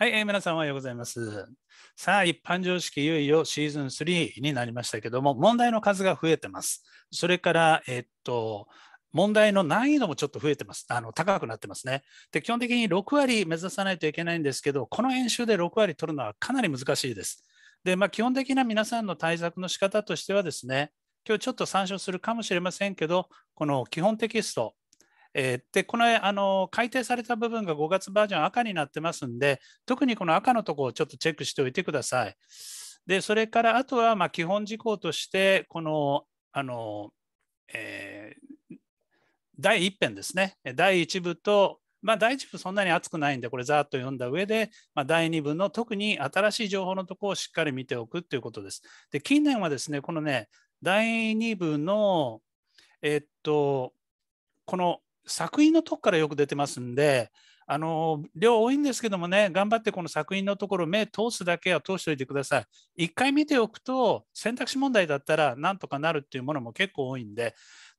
はい、えー、皆さんおはようございます。さあ、一般常識いよいよシーズン3になりましたけども、問題の数が増えてます。それから、えー、っと、問題の難易度もちょっと増えてます。あの高くなってますね。で、基本的に6割目指さないといけないんですけど、この演習で6割取るのはかなり難しいです。で、まあ、基本的な皆さんの対策の仕方としてはですね、今日ちょっと参照するかもしれませんけど、この基本テキスト、えー、でこのあの改定された部分が5月バージョン赤になってますんで、特にこの赤のところをちょっとチェックしておいてください。でそれからあとはま基本事項として、このあの、えー、第1編ですね、第1部と、まあ、第1部そんなに熱くないんで、これざっと読んだ上で、まあ、第2部の特に新しい情報のところをしっかり見ておくということです。で近年はですね、このね、第2部の、えっと、この作品のとこからよく出てますんで、あの量多いんですけどもね、頑張ってこの作品のところ、目通すだけは通しておいてください。一回見ておくと、選択肢問題だったらなんとかなるっていうものも結構多いんで、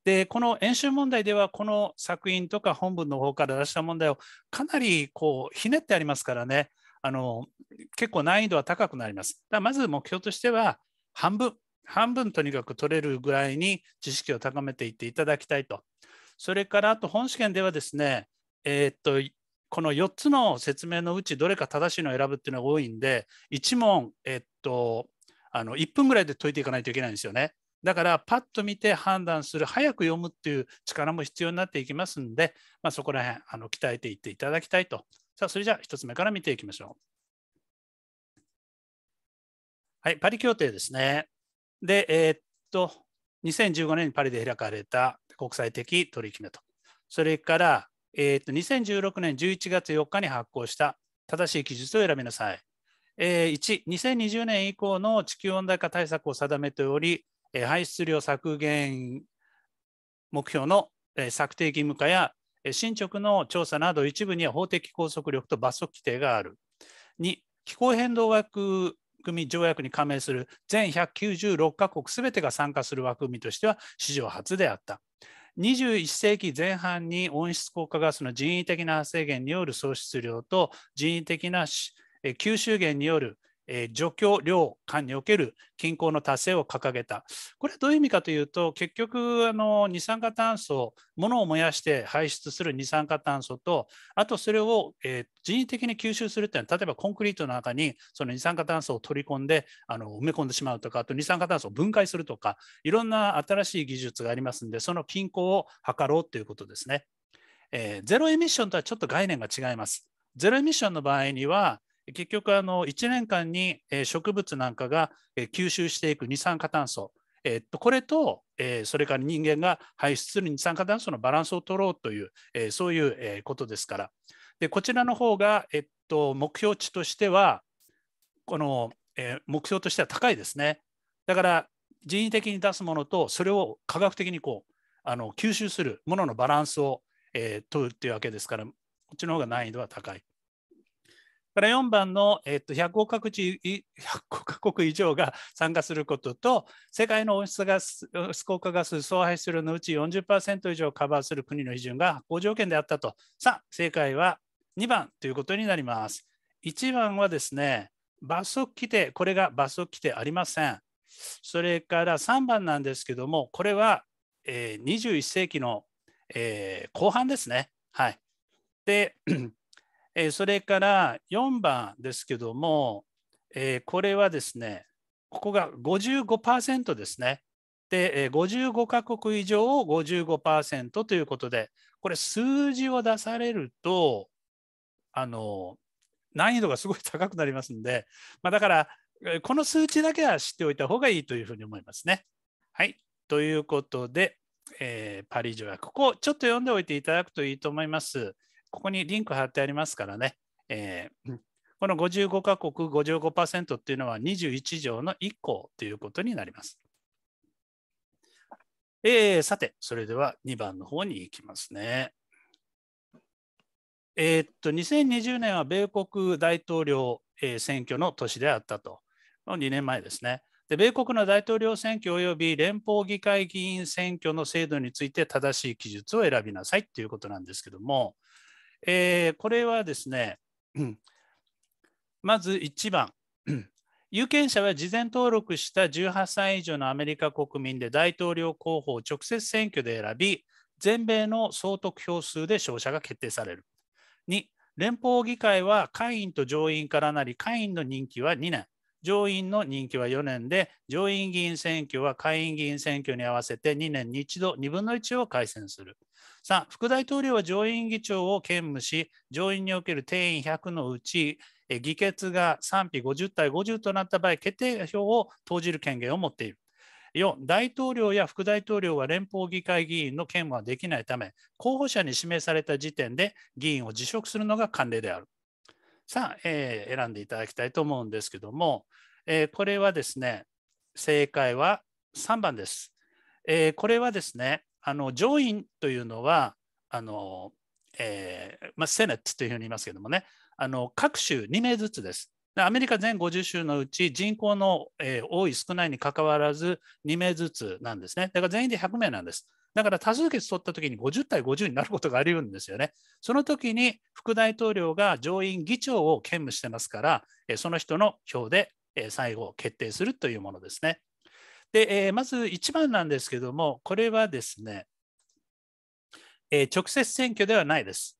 でこの演習問題では、この作品とか本文の方から出した問題をかなりこうひねってありますからね、あの結構難易度は高くなります。だまず目標としては、半分、半分とにかく取れるぐらいに知識を高めていっていただきたいとそれからあと本試験ではですね、えー、っとこの4つの説明のうちどれか正しいのを選ぶっていうのが多いんで1問、えっと、あの1分ぐらいで解いていかないといけないんですよね。だからパッと見て判断する早く読むっていう力も必要になっていきますんで、まあ、そこら辺あの鍛えていっていただきたいと。さあそれじゃあ1つ目から見ていきましょう。はい、パリ協定ですね。で、えー、っと、2015年にパリで開かれた国際的取引値と。それから、えー、と2016年11月4日に発行した正しい記述を選びなさい。えー、1、2020年以降の地球温暖化対策を定めており、えー、排出量削減目標の、えー、策定義務化や、えー、進捗の調査など一部には法的拘束力と罰則規定がある。2、気候変動学組条約に加盟する全196カ国すべてが参加する枠組みとしては史上初であった。21世紀前半に温室効果ガスの人為的な制限による創出量と人為的な吸収源によるえー、除去量間における均衡の達成を掲げた。これはどういう意味かというと、結局、あの二酸化炭素、ものを燃やして排出する二酸化炭素と、あとそれを、えー、人為的に吸収するというのは、例えばコンクリートの中にその二酸化炭素を取り込んであの埋め込んでしまうとか、あと二酸化炭素を分解するとか、いろんな新しい技術がありますので、その均衡を図ろうということですね。えー、ゼロエミッションとはちょっと概念が違います。ゼロエミッションの場合には、結局あの1年間に植物なんかが吸収していく二酸化炭素、えっと、これと、えそれから人間が排出する二酸化炭素のバランスを取ろうという、えそういう、えことですからでこちらの方が、えっと、目標値としてはこの、え目標としては高いですねだから人為的に出すものとそれを科学的にこうあの吸収するもののバランスを、え取るっていうわけですからこっちの方が難易度は高い。から4番の、えっと、1 0カ国0国以上が参加することと、世界の温室ガス効果ガス総排出量のうち40%以上をカバーする国の基準が発行条件であったと。さあ、正解は2番ということになります。1番はですね、罰則規定、これが罰則規定ありません。それから3番なんですけども、これは、えー、21世紀の、えー、後半ですね。はい、でえそれから4番ですけども、えこれはですね、ここが55%ですね。で、えー、55カ国以上を55%ということで、これ数字を出されると、あの、難易度がすごい高くなりますんで、まあ、だから、この数値だけは知っておいた方がいいというふうに思いますね。はい。ということで、えー、パリ条約、ここちょっと読んでおいていただくといいと思います。ここにリンク貼ってありますからね、えー、この55カ国55%っていうのは21条の1項ということになります。えー、さて、それでは2番の方に行きますね。えー、っと、2020年は米国大統領、えー、選挙の年であったと。2年前ですね。で米国の大統領選挙及び連邦議会議員選挙の制度について正しい記述を選びなさいということなんですけども、えー、これはですね、まず1番、有権者は事前登録した18歳以上のアメリカ国民で大統領候補を直接選挙で選び、全米の総得票数で勝者が決定される。2、連邦議会は下院と上院からなり、下院の任期は2年、上院の任期は4年で、上院議員選挙は下院議員選挙に合わせて2年に1度、2分の1を改選する。3、副大統領は上院議長を兼務し、上院における定員100のうち、議決が賛否50対50となった場合、決定票を投じる権限を持っている。4、大統領や副大統領は連邦議会議員の兼務はできないため、候補者に指名された時点で議員を辞職するのが慣例である。さあ、えー、選んでいただきたいと思うんですけども、えー、これはですね、正解は3番です。えー、これはですね、あの上院というのは、あのえーまあ、セネットというふうに言いますけどもね、あの各州2名ずつです。アメリカ全50州のうち人口の、えー、多い少ないにかかわらず2名ずつなんですね。だから全員で100名なんです。だから多数決取った時に50対50になることがあり得るんですよね。その時に副大統領が上院議長を兼務してますから、その人の票で最後決定するというものですね。で、まず1番なんですけども、これはですね、直接選挙ではないです。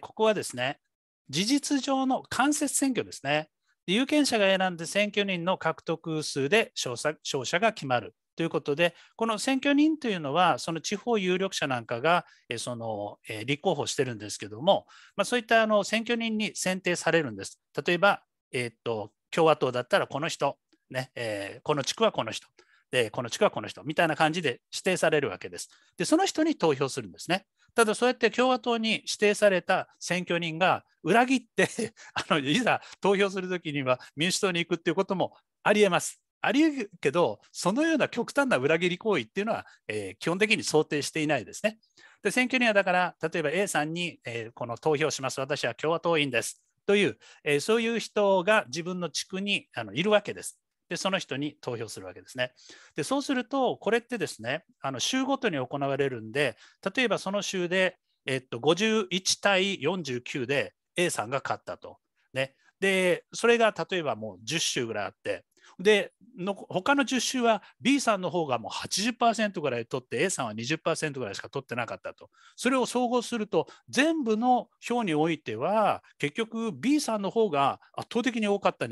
ここはですね、事実上の間接選挙ですね。有権者が選んで選挙人の獲得数で勝者が決まる。ということで、この選挙人というのは、その地方有力者なんかが、えそのえ立候補してるんですけども、まあ、そういったあの選挙人に選定されるんです。例えば、えー、っと共和党だったらこの人、ねえー、この地区はこの人で、この地区はこの人みたいな感じで指定されるわけです。で、その人に投票するんですね。ただ、そうやって共和党に指定された選挙人が裏切って あのいざ投票するときには民主党に行くっていうこともありえます。あり得るけど、そのような極端な裏切り行為っていうのは、えー、基本的に想定していないですね。で選挙にはだから、例えば A さんに、えー、この投票します、私は共和党員ですという、えー、そういう人が自分の地区にあのいるわけです。で、その人に投票するわけですね。で、そうすると、これってですね、あの州ごとに行われるんで、例えばその州で、えっと、51対49で A さんが勝ったと。ね、で、それが例えばもう10州ぐらいあって、での他の10週は B さんの方がもう80%ぐらい取って A さんは20%ぐらいしか取ってなかったとそれを総合すると全部の表においては結局 B さんの方が圧倒的に多かったん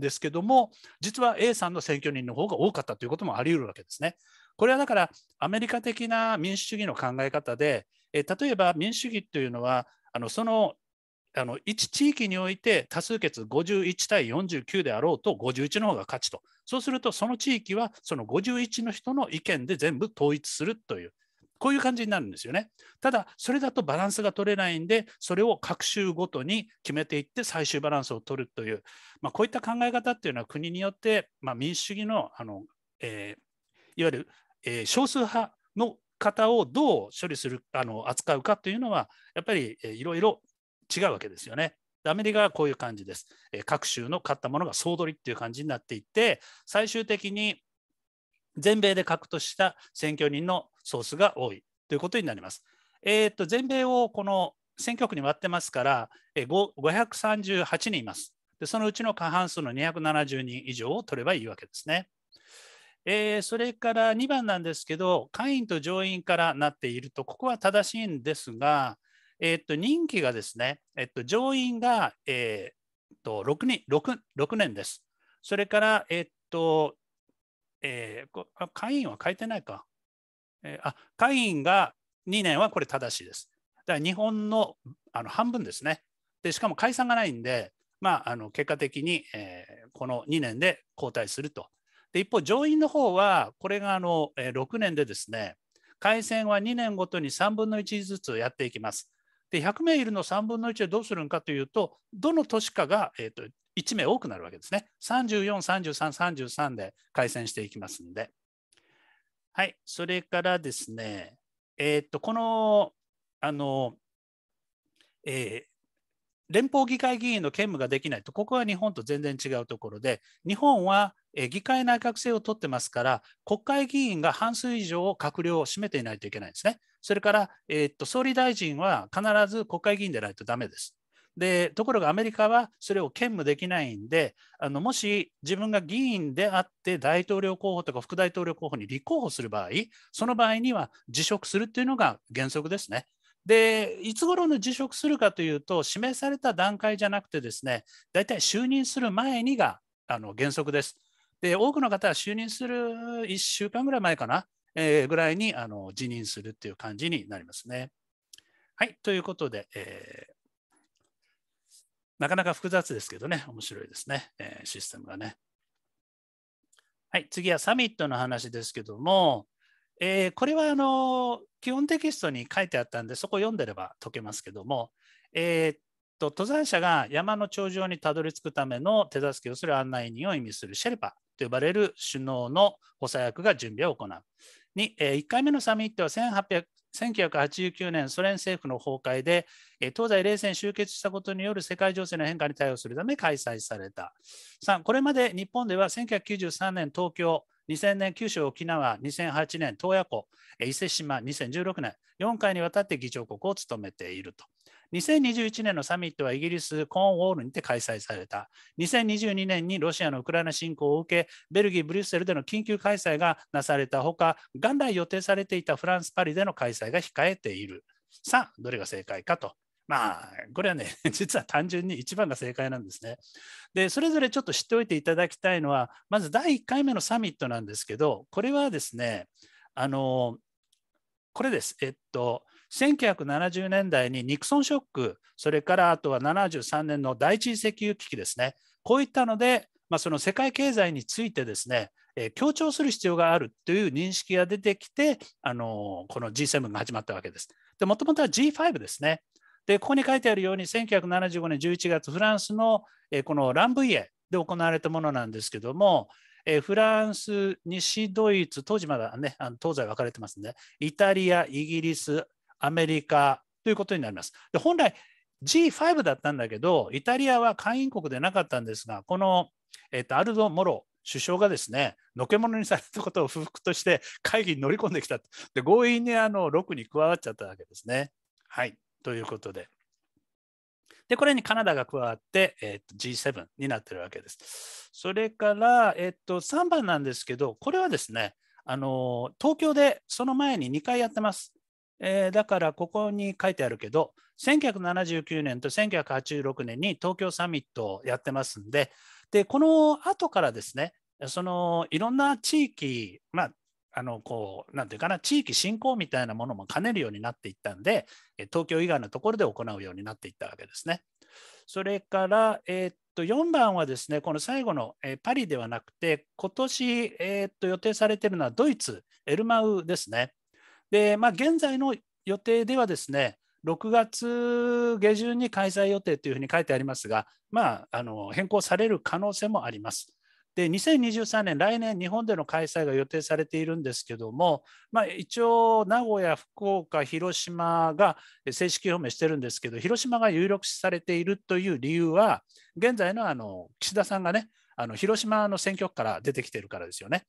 ですけども実は A さんの選挙人の方が多かったということもあり得るわけですね。これはだからアメリカ的な民主主義の考え方で、え例えば民主主義というのはあのそのあの1地域において多数決51対49であろうと51の方が勝ちとそうするとその地域はその51の人の意見で全部統一するというこういう感じになるんですよねただそれだとバランスが取れないんでそれを各州ごとに決めていって最終バランスを取るという、まあ、こういった考え方っていうのは国によって、まあ、民主主義のあの、えー、いわゆる、えー、少数派の方をどう処理するあの扱うかというのはやっぱりいろいろ違うわけですよね。アメリカはこういう感じです。え各州の勝ったものが総取りっていう感じになっていって、最終的に全米で獲得した選挙人の総数が多いということになります。えーと、全米をこの選挙区に割ってますから、え538人います。でそのうちの過半数の270人以上を取ればいいわけですね。えー、それから2番なんですけど、下院と上院からなっていると、ここは正しいんですが、えっと、任期がですね、えっと、上院が、えっと 6, 年 6, 6年です。それから、えっと、えー、会員は変えてないか。えー、あ会員が2年はこれ正しいです。だから日本のあの半分ですね。でしかも解散がないんで、まあ、あの結果的に、えー、この2年で交代すると。で一方、上院の方は、これがあの、えー、6年でですね、改選は2年ごとに3分の1ずつやっていきます。で100名いるの3分の1でどうするんかというとどの都市かが、えーと、1名多くなるわけですね34、33、33で回線していきますんではいそれからですねえっ、ー、とこのあの、えー、連邦議会議員の兼務ができないと、ここは日本と全然違うところで、日本は議会内閣制を取ってますから、国会議員が半数以上を閣僚を占めていないといけないんですね。それから、えー、っと総理大臣は必ず国会議員でないとだめです。でところがアメリカはそれを兼務できないんであのもし自分が議員であって大統領候補とか副大統領候補に立候補する場合その場合には辞職するっていうのが原則ですねでいつ頃の辞職するかというと指名された段階じゃなくてですね大体就任する前にがあの原則です。で多くの方は就任する1週間ぐらい前かな、えー、ぐらいにあの辞任するっていう感じになりますね。はいということで、えー、なかなか複雑ですけどね面白いですね、えー、システムがね。はい次はサミットの話ですけどもえー、これはあの基本テキストに書いてあったんでそこ読んでれば解けますけども、えー、っと登山者が山の頂上にたどり着くための手助けをする案内人を意味するシェルパと呼ばれる首脳の補佐役が準備を行う。に、えー、1回目のサミットは1800 1989年ソ連政府の崩壊で東西冷戦終結したことによる世界情勢の変化に対応するため開催された3これまで日本では1993年東京2000年九州沖縄、2008年洞爺湖、伊勢志摩、2016年、4回にわたって議長国を務めていると。2021年のサミットはイギリス・コーンウォールにて開催された。2022年にロシアのウクライナ侵攻を受け、ベルギー・ブリュッセルでの緊急開催がなされたほか、元来予定されていたフランス・パリでの開催が控えている。さあ、どれが正解かとまあ、これはね、実は単純に1番が正解なんですね。で、それぞれちょっと知っておいていただきたいのは、まず第1回目のサミットなんですけど、これはですね、あの、これです。えっと、1970年代にニクソンショック、それからあとは73年の第一次石油危機ですね。こういったので、まあ、その世界経済についてですね、えー、強調する必要があるという認識が出てきて、あのー、この G7 が始まったわけです。で、もともとは G5 ですね。でここに書いてあるように1975年11月フランスの、えー、このランブイエで行われたものなんですけども、えー、フランス西ドイツ当時まだねあの東西分かれてますんでイタリアイギリスアメリカということになります。で本来 G5 だったんだけどイタリアは会員国でなかったんですがこの、えーと、アルド・モロ首相がですね、のけものにされたことを不服として会議に乗り込んできた強引にあの6に加わっちゃったわけですね。はい。ということで。で、これにカナダが加わって、えー、G7 になってるわけです。それから、えー、っと、3番なんですけど、これはですね、あの東京でその前に2回やってます。えー、だからここに書いてあるけど、1979年と1986年に東京サミットをやってますんで、でこの後からですね、そのいろんな地域、まあ、あのこうなんていうかな地域振興みたいなものも兼ねるようになっていったんで東京以外のところで行うようになっていったわけですね。それから、えー、っと4番はですねこの最後の、えー、パリではなくて今年、えー、っと予定されているのはドイツエルマウですね。でまあ、現在の予定ではですね6月下旬に開催予定というふうに書いてありますが、まあ、あの変更される可能性もあります。で2023年、来年、日本での開催が予定されているんですけども、まあ、一応、名古屋、福岡、広島が正式表明してるんですけど、広島が有力視されているという理由は、現在のあの岸田さんがね、あの広島の選挙区から出てきてるからですよね。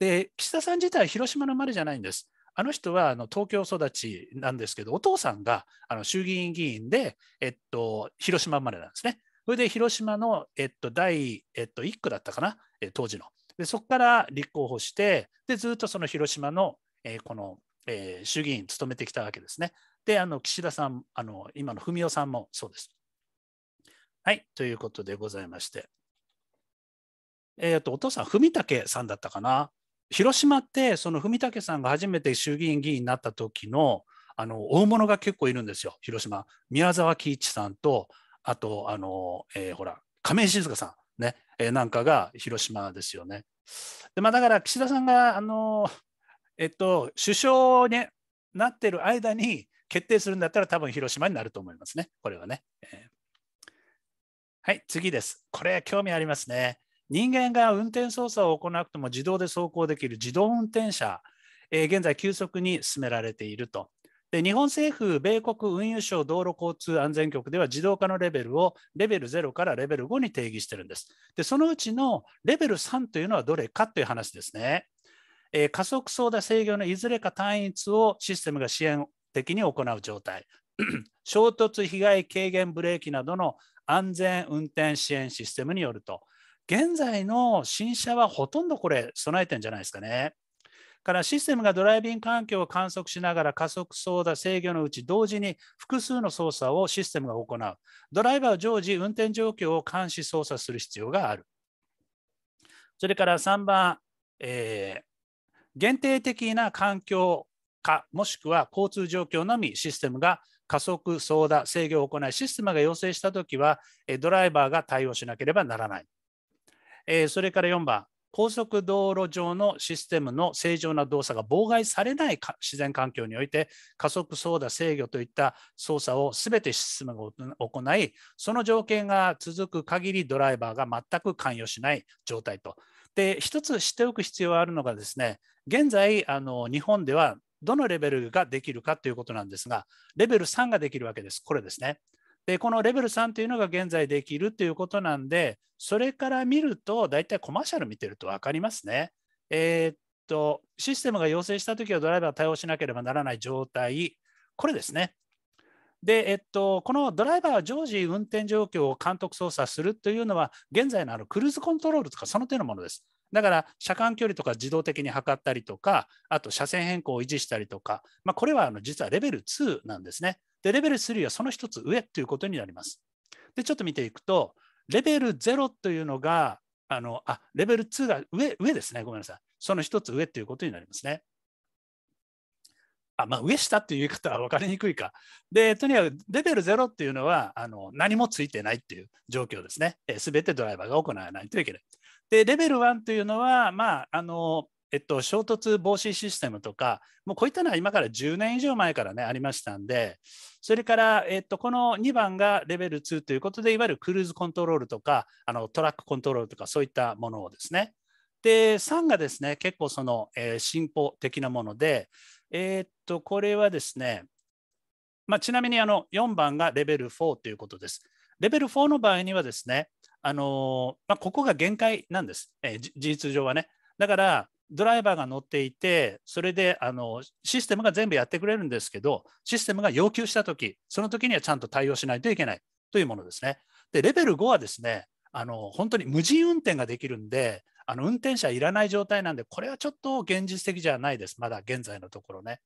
で、岸田さん自体、広島の生まれじゃないんです。あの人はあの東京育ちなんですけど、お父さんがあの衆議院議員で、えっと、広島生まれなんですね。それで広島の、えっと、第、えっと、1区だったかな、え当時の。でそこから立候補してで、ずっとその広島の、えこの、えー、衆議院務めてきたわけですね。で、あの岸田さん、あの今の文雄さんもそうです。はい、ということでございまして。えっ、ー、と、お父さん、文武さんだったかな。広島って、その文武さんが初めて衆議院議員になった時の、あの大物が結構いるんですよ、広島。宮沢喜一さんと、あと、あの、えー、ほら、亀井静香さん、ね、えー、なんかが広島ですよね。で、まあ、だから岸田さんが、あの、えっと、首相になってる間に決定するんだったら、多分広島になると思いますね、これはね。えー、はい、次です。これ、興味ありますね。人間が運転操作を行わなくても自動で走行できる自動運転車、えー、現在急速に進められているとで日本政府、米国運輸省道路交通安全局では自動化のレベルをレベル0からレベル5に定義してるんです。で、そのうちのレベル3というのはどれかという話ですね。えー、加速操舵制御のいずれか単一をシステムが支援的に行う状態。衝突被害軽減ブレーキなどの安全運転支援システムによると、現在の新車はほとんどこれ備えてんじゃないですかね。からシステムがドライビング環境を観測しながら加速操舵制御のうち同時に複数の操作をシステムが行うドライバーは常時運転状況を監視操作する必要があるそれから3番、えー、限定的な環境かもしくは交通状況のみシステムが加速操舵制御を行いシステムが要請したときはドライバーが対応しなければならないそれから4番高速道路上のシステムの正常な動作が妨害されない自然環境において加速操舵制御といった操作を全てシステムが行いその条件が続く限りドライバーが全く関与しない状態と。で一つ知っておく必要があるのがですね現在あの日本ではどのレベルができるかということなんですがレベル3ができるわけですこれですねで、このレベル3というのが現在できるということなんで、それから見ると、大体コマーシャル見てると分かりますね。えー、っと、システムが要請したときはドライバー対応しなければならない状態、これですね。で、えっと、このドライバーは常時運転状況を監督操作するというのは、現在のあのクルーズコントロールとか、その手のものです。だから、車間距離とか自動的に測ったりとか、あと車線変更を維持したりとか、まあ、これはあの実はレベル2なんですね。で、レベル3はその1つ上ということになります。で、ちょっと見ていくと、レベル0というのが、あのあレベル2が上上ですね、ごめんなさい。その1つ上ということになりますね。あまあ、上下っていう言い方は分かりにくいか。で、とにかくレベル0っていうのはあの何もついてないっていう状況ですね。す、え、べ、てドライバーが行わないといけない。で、レベル1というのは、まあ、あのえっと、衝突防止システムとか、もうこういったのは今から10年以上前からね、ありましたんで、それから、えっと、この2番がレベル2ということで、いわゆるクルーズコントロールとか、あのトラックコントロールとか、そういったものをですね。で、3がですね、結構その、えー、進歩的なもので、えー、っと、これはですね、まあ、ちなみにあの4番がレベル4ということです。レベル4の場合にはですね、あのー、まあ、ここが限界なんです、えー、事実上はね。だから、ドライバーが乗っていて、それであのシステムが全部やってくれるんですけど、システムが要求したとき、そのときにはちゃんと対応しないといけないというものですね。で、レベル5はですね、あの本当に無人運転ができるんで、あの運転者いらない状態なんで、これはちょっと現実的じゃないです、まだ現在のところね。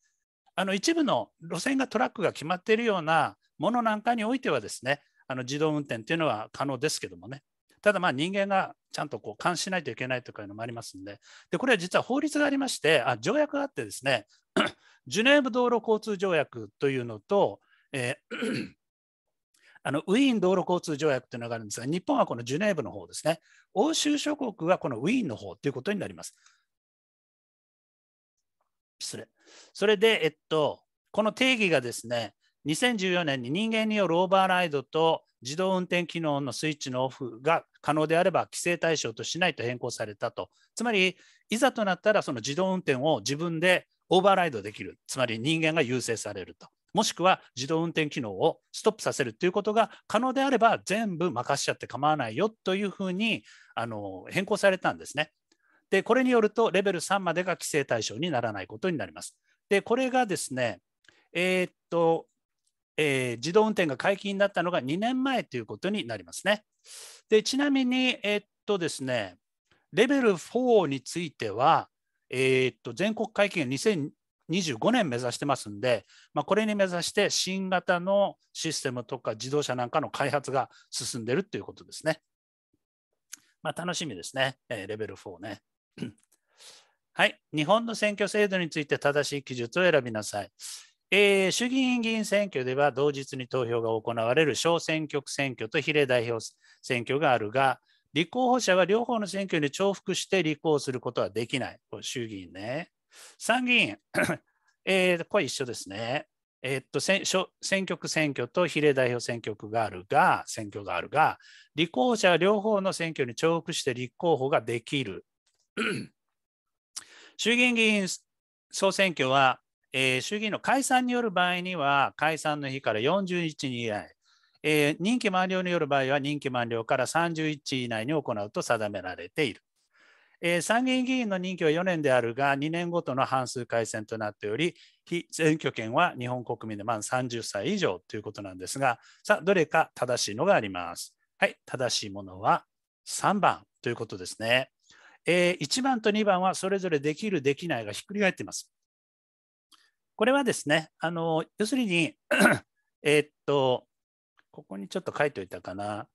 あの一部の路線がトラックが決まっているようなものなんかにおいてはですね、あの自動運転というのは可能ですけどもね、ただまあ人間がちゃんとこう監視しないといけないとかいうのもありますんで、でこれは実は法律がありまして、あ条約があってですね、ジュネーブ道路交通条約というのと、えー あのウィーン道路交通条約というのがあるんですが、日本はこのジュネーブの方ですね、欧州諸国はこのウィーンの方ということになります。失礼。それで、えっと、この定義がですね、2014年に人間によるオーバーライドと自動運転機能のスイッチのオフが可能であれば規制対象としないと変更されたと。つまり、いざとなったらその自動運転を自分でオーバーライドできる。つまり人間が優勢されると。もしくは自動運転機能をストップさせるということが可能であれば全部任しちゃって構わないよというふうにあの変更されたんですね。で、これによるとレベル3までが規制対象にならないことになります。で、これがですね、えー、っと、えー、自動運転が解禁になったのが2年前ということになりますね。でちなみに、えー、っとですね、レベル4については、えー、っと全国解禁25年目指してますんで、まあ、これに目指して新型のシステムとか自動車なんかの開発が進んでるということですね。まあ、楽しみですね、えー、レベル4ね。はい、日本の選挙制度について正しい記述を選びなさい。えー、衆議院議員選挙では同日に投票が行われる小選挙区選挙と比例代表選挙があるが、立候補者は両方の選挙に重複して立候補することはできない。これ衆議院ね。参議院、えー、これ一緒ですね。えー、っと選挙区選挙と比例代表選挙区があるが、選挙があるが、立候補者は両方の選挙に重複して立候補ができる。衆議院議員総選挙はえー、衆議院の解散による場合には、解散の日から40日以内、えー、任期満了による場合は、任期満了から31日以内に行うと定められている。えー、参議院議員の任期は4年であるが、2年ごとの半数改選となっており、被選挙権は日本国民で満30歳以上ということなんですが、さあ、どれか正しいのがあります。はい、正しいものは3番ということですね。えー、1番と2番はそれぞれできる、できないがひっくり返っています。これはですね、あの要するに えっと、ここにちょっと書いておいたかな、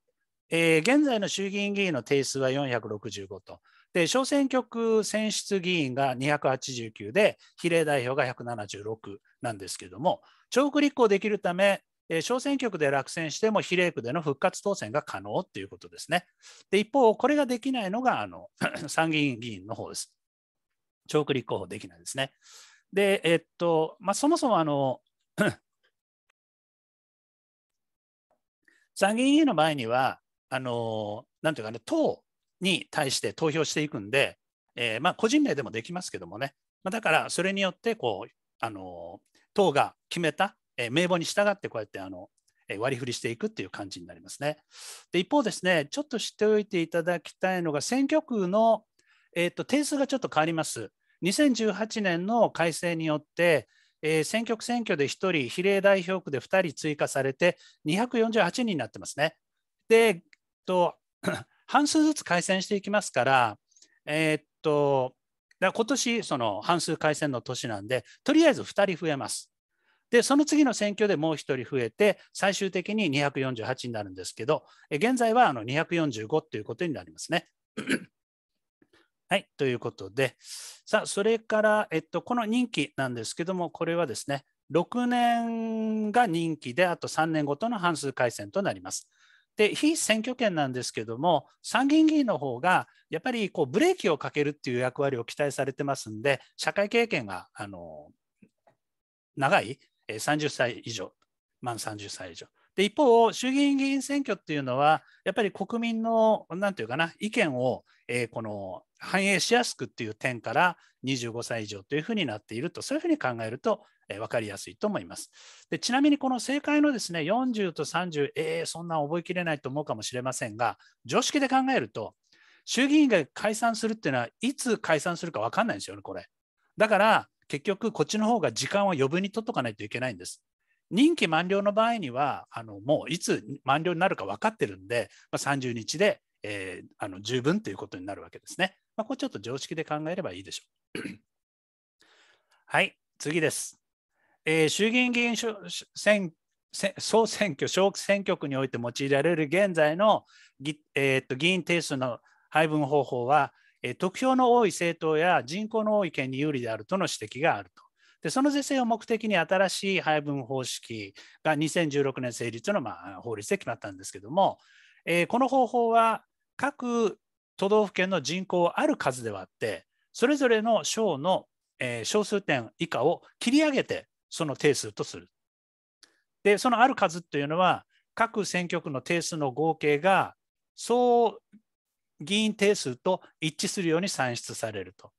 えー、現在の衆議院議員の定数は465と、で小選挙区選出議員が289で、比例代表が176なんですけども、長区立候補できるため、えー、小選挙区で落選しても比例区での復活当選が可能ということですね。で一方、これができないのがあの 参議院議員の方です。長区立候補できないですね。で、えっと、まあ、そもそもあの 参議院への前には、あのなんていうかね、党に対して投票していくんで、えー、まあ、個人名でもできますけどもね、まあ、だからそれによってこう、あの党が決めた、え名簿に従って、こうやってあの、え割り振りしていくっていう感じになりますね。で一方ですね、ちょっと知っておいていただきたいのが、選挙区の、えーと定数がちょっと変わります。2018年の改正によって、えー、選挙区選挙で1人、比例代表区で2人追加されて、248人になってますね。で、と 半数ずつ改選していきますから、えー、っと、だ今年その半数改選の年なんで、とりあえず2人増えます。で、その次の選挙でもう1人増えて、最終的に248になるんですけど、現在はあの245ということになりますね。はい、ということで、さあ、それから、えっと、この任期なんですけども、これはですね、6年が任期で、あと3年ごとの半数改選となります。で、非選挙権なんですけども、参議院議員の方が、やっぱりこうブレーキをかけるっていう役割を期待されてますんで、社会経験があの長い30歳以上、満30歳以上。で一方、衆議院議員選挙っていうのは、やっぱり国民のなんていうかな、意見を、えー、この反映しやすくっていう点から、25歳以上というふうになっていると、そういうふうに考えると、えー、分かりやすいと思います。でちなみに、この政界のですね40と30、えー、そんな覚えきれないと思うかもしれませんが、常識で考えると、衆議院が解散するっていうのは、いつ解散するか分かんないんですよね、これ。だから、結局、こっちの方が時間を余分に取っとかないといけないんです。任期満了の場合にはあのもういつ満了になるか分かってるんで、まあ、30日で、えー、あの十分ということになるわけですね。まあ、これちょっと常識で考えればいいでしょう。はい、次です。えー、衆議院議員選総選挙、小選挙区において用いられる現在の議,、えー、っと議員定数の配分方法は、得票の多い政党や人口の多い県に有利であるとの指摘があると。でその是正を目的に新しい配分方式が2016年成立のまあ法律で決まったんですけども、えー、この方法は各都道府県の人口ある数ではあってそれぞれの省の、え小数点以下を切り上げてその定数とする。でそのある数というのは各選挙区の定数の合計が総議員定数と一致するように算出されると。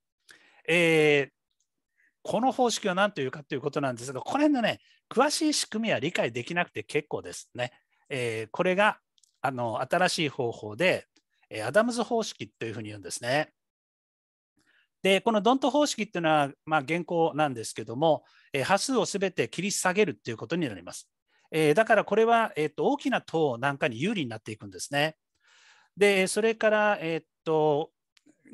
えー、この方式は何というかということなんですが、この辺のね、詳しい仕組みは理解できなくて結構ですね。えー、これがあの新しい方法で、えアダムズ方式というふうに言うんですね。で、このドント方式っていうのは、まあ、現行なんですけども、え波数をすべて切り下げるっていうことになります。えー、だからこれは、えーと、と大きな塔なんかに有利になっていくんですね。で、それから、えーと、と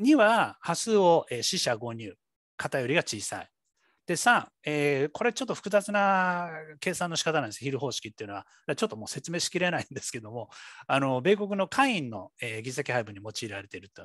2は波数を、えー、四捨五入、偏りが小さい。で3、えー、これちょっと複雑な計算の仕方なんです、ヒル方式っていうのは、ちょっともう説明しきれないんですけども、あの米国の下院の、えー、議席配分に用いられていると。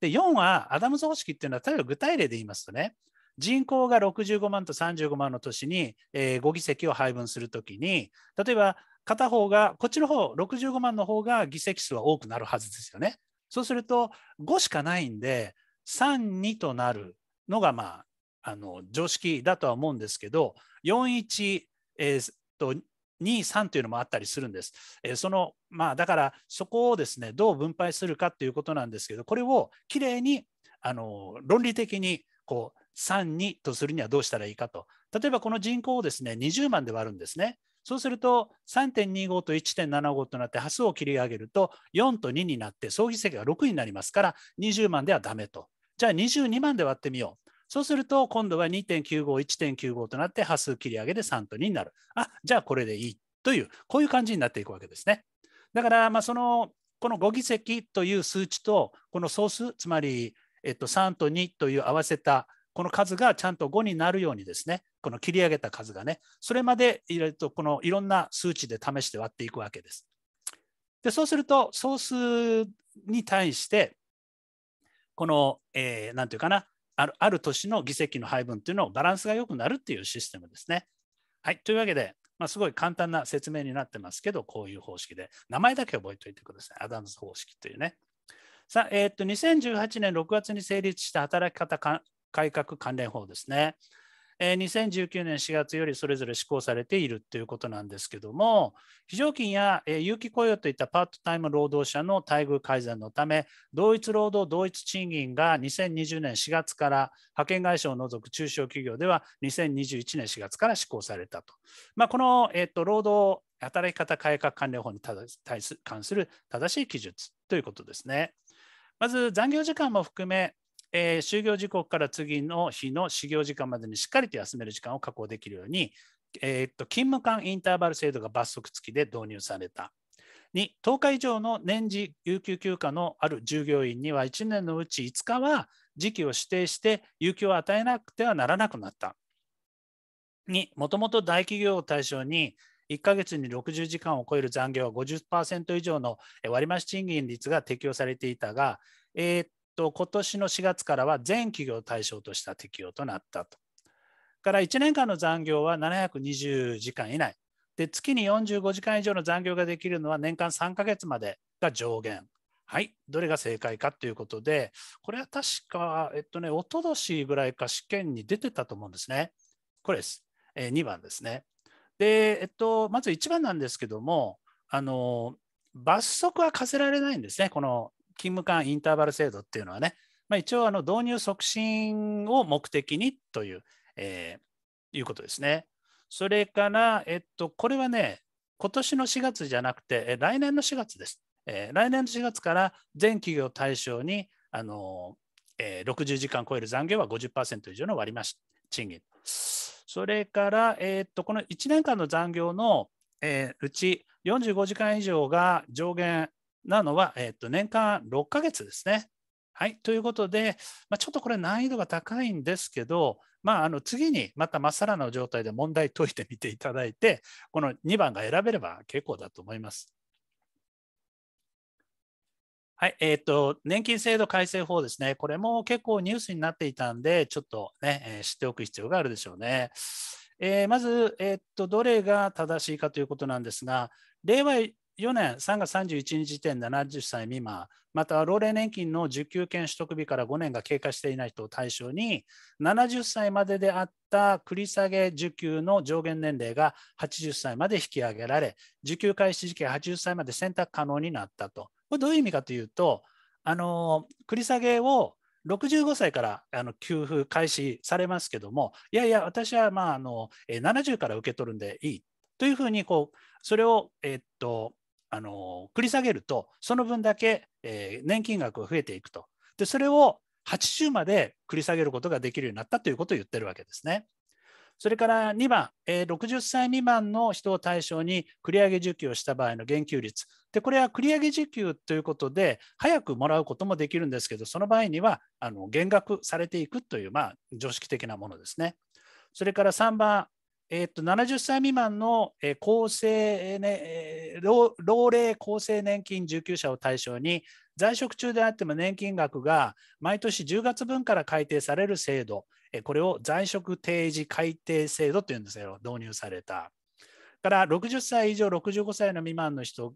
で、4はアダムズ方式っていうのは、例えば具体例で言いますとね、人口が65万と35万の都市に、えー、5議席を配分するときに、例えば片方が、こっちの方、65万の方が議席数は多くなるはずですよね。そうすると、5しかないんで、3、2となるのがまああの常識だとは思うんですけど41、えー、と23というのもあったりするんです。えー、そのまあ、だからそこをですねどう分配するかということなんですけどこれをきれいにあの論理的にこう32とするにはどうしたらいいかと例えばこの人口をですね20万で割るんですね。そうすると3.25と1.75となって端数を切り上げると4と2になって総議席が6になりますから20万ではダメと。じゃあ22万で割ってみようそうすると、今度は2.95、1.95となって、波数切り上げで3と2になる。あ、じゃあこれでいいという、こういう感じになっていくわけですね。だから、まあ、その、この5議席という数値と、この総数、つまり、えっと、3と2という合わせた、この数がちゃんと5になるようにですね、この切り上げた数がね、それまでいろいろとこのいろんな数値で試して割っていくわけです。で、そうすると、総数に対して、この、えー、なんていうかな、あるある年の議席の配分というのをバランスが良くなるというシステムですね。はい、というわけで、まあ、すごい簡単な説明になってますけど、こういう方式で、名前だけ覚えておいてください。アダムズ方式というね。さあ、えー、っと、2018年6月に成立した働き方改革関連法ですね。え2019年4月よりそれぞれ施行されているということなんですけども、非常勤や、え有期雇用といったパートタイム労働者の待遇改善のため、同一労働同一賃金が2020年4月から、派遣会社を除く中小企業では2021年4月から施行されたと。まあ、この、えっと、労働働き方改革関連法に対す関する正しい記述ということですね。まず残業時間も含め、えー、就業時刻から次の日の始業時間までにしっかりと休める時間を確保できるように、えー、っと勤務間インターバル制度が罰則付きで導入された。2、10日以上の年次有給休暇のある従業員には1年のうち5日は時期を指定して有給を与えなくてはならなくなった。2、もともと大企業を対象に1ヶ月に60時間を超える残業は50%以上の割増賃金率が適用されていたが、えー、っと、今年の4月からは全企業を対象とした適用となったと。から1年間の残業は720時間以内。で、月に45時間以上の残業ができるのは年間3ヶ月までが上限。はい、どれが正解かということで、これは確か、えっとね、おととしぐらいか試験に出てたと思うんですね。これです。えー、2番ですね。で、えっと、まず1番なんですけども、あの、罰則は課せられないんですね、この勤務間インターバル制度っていうのはね、まあ、一応あの導入促進を目的にという、えー、いうことですね。それから、えっと、これはね、今年の4月じゃなくて、来年の4月です。えー、来年の4月から全企業対象に、あのえー、60時間超える残業は50%以上の割増賃金。それから、えー、っとこの1年間の残業の、えー、うち45時間以上が上限なのは、えっと、年間6ヶ月ですね。はい。ということで、まあ、ちょっとこれ難易度が高いんですけど、まあ、あの次にまたまっさらな状態で問題解いてみていただいて、この2番が選べれば結構だと思います。はい、えっ、ー、と、年金制度改正法ですね。これも結構ニュースになっていたんで、ちょっとね、えー、知っておく必要があるでしょうね。えー、まず、えっ、と、どれが正しいかということなんですが、令和年3月31日時点70歳未満、または老齢年金の受給権取得日から5年が経過していない人を対象に、70歳までであった繰り下げ受給の上限年齢が80歳まで引き上げられ、受給開始時期は80歳まで選択可能になったと。これどういう意味かというと、あの繰り下げを65歳からあの給付開始されますけども、いやいや、私は、まあ、あの70から受け取るんでいいというふうにこう、それを、えっとあの繰り下げると、その分だけ、えー、年金額が増えていくと。で、それを80まで繰り下げることができるようになったということを言ってるわけですね。それから2番、えー、60歳未満の人を対象に繰り上げ受給をした場合の減給率。で、これは繰り上げ受給ということで、早くもらうこともできるんですけど、その場合にはあの減額されていくという、まあ、常識的なものですね。それから3番、えー、っと、70歳未満の、えー、厚生、ね、老老齢厚生年金受給者を対象に、在職中であっても年金額が毎年10月分から改定される制度、えこれを在職定時改定制度というんですけ導入された。から60歳以上65歳の未満の人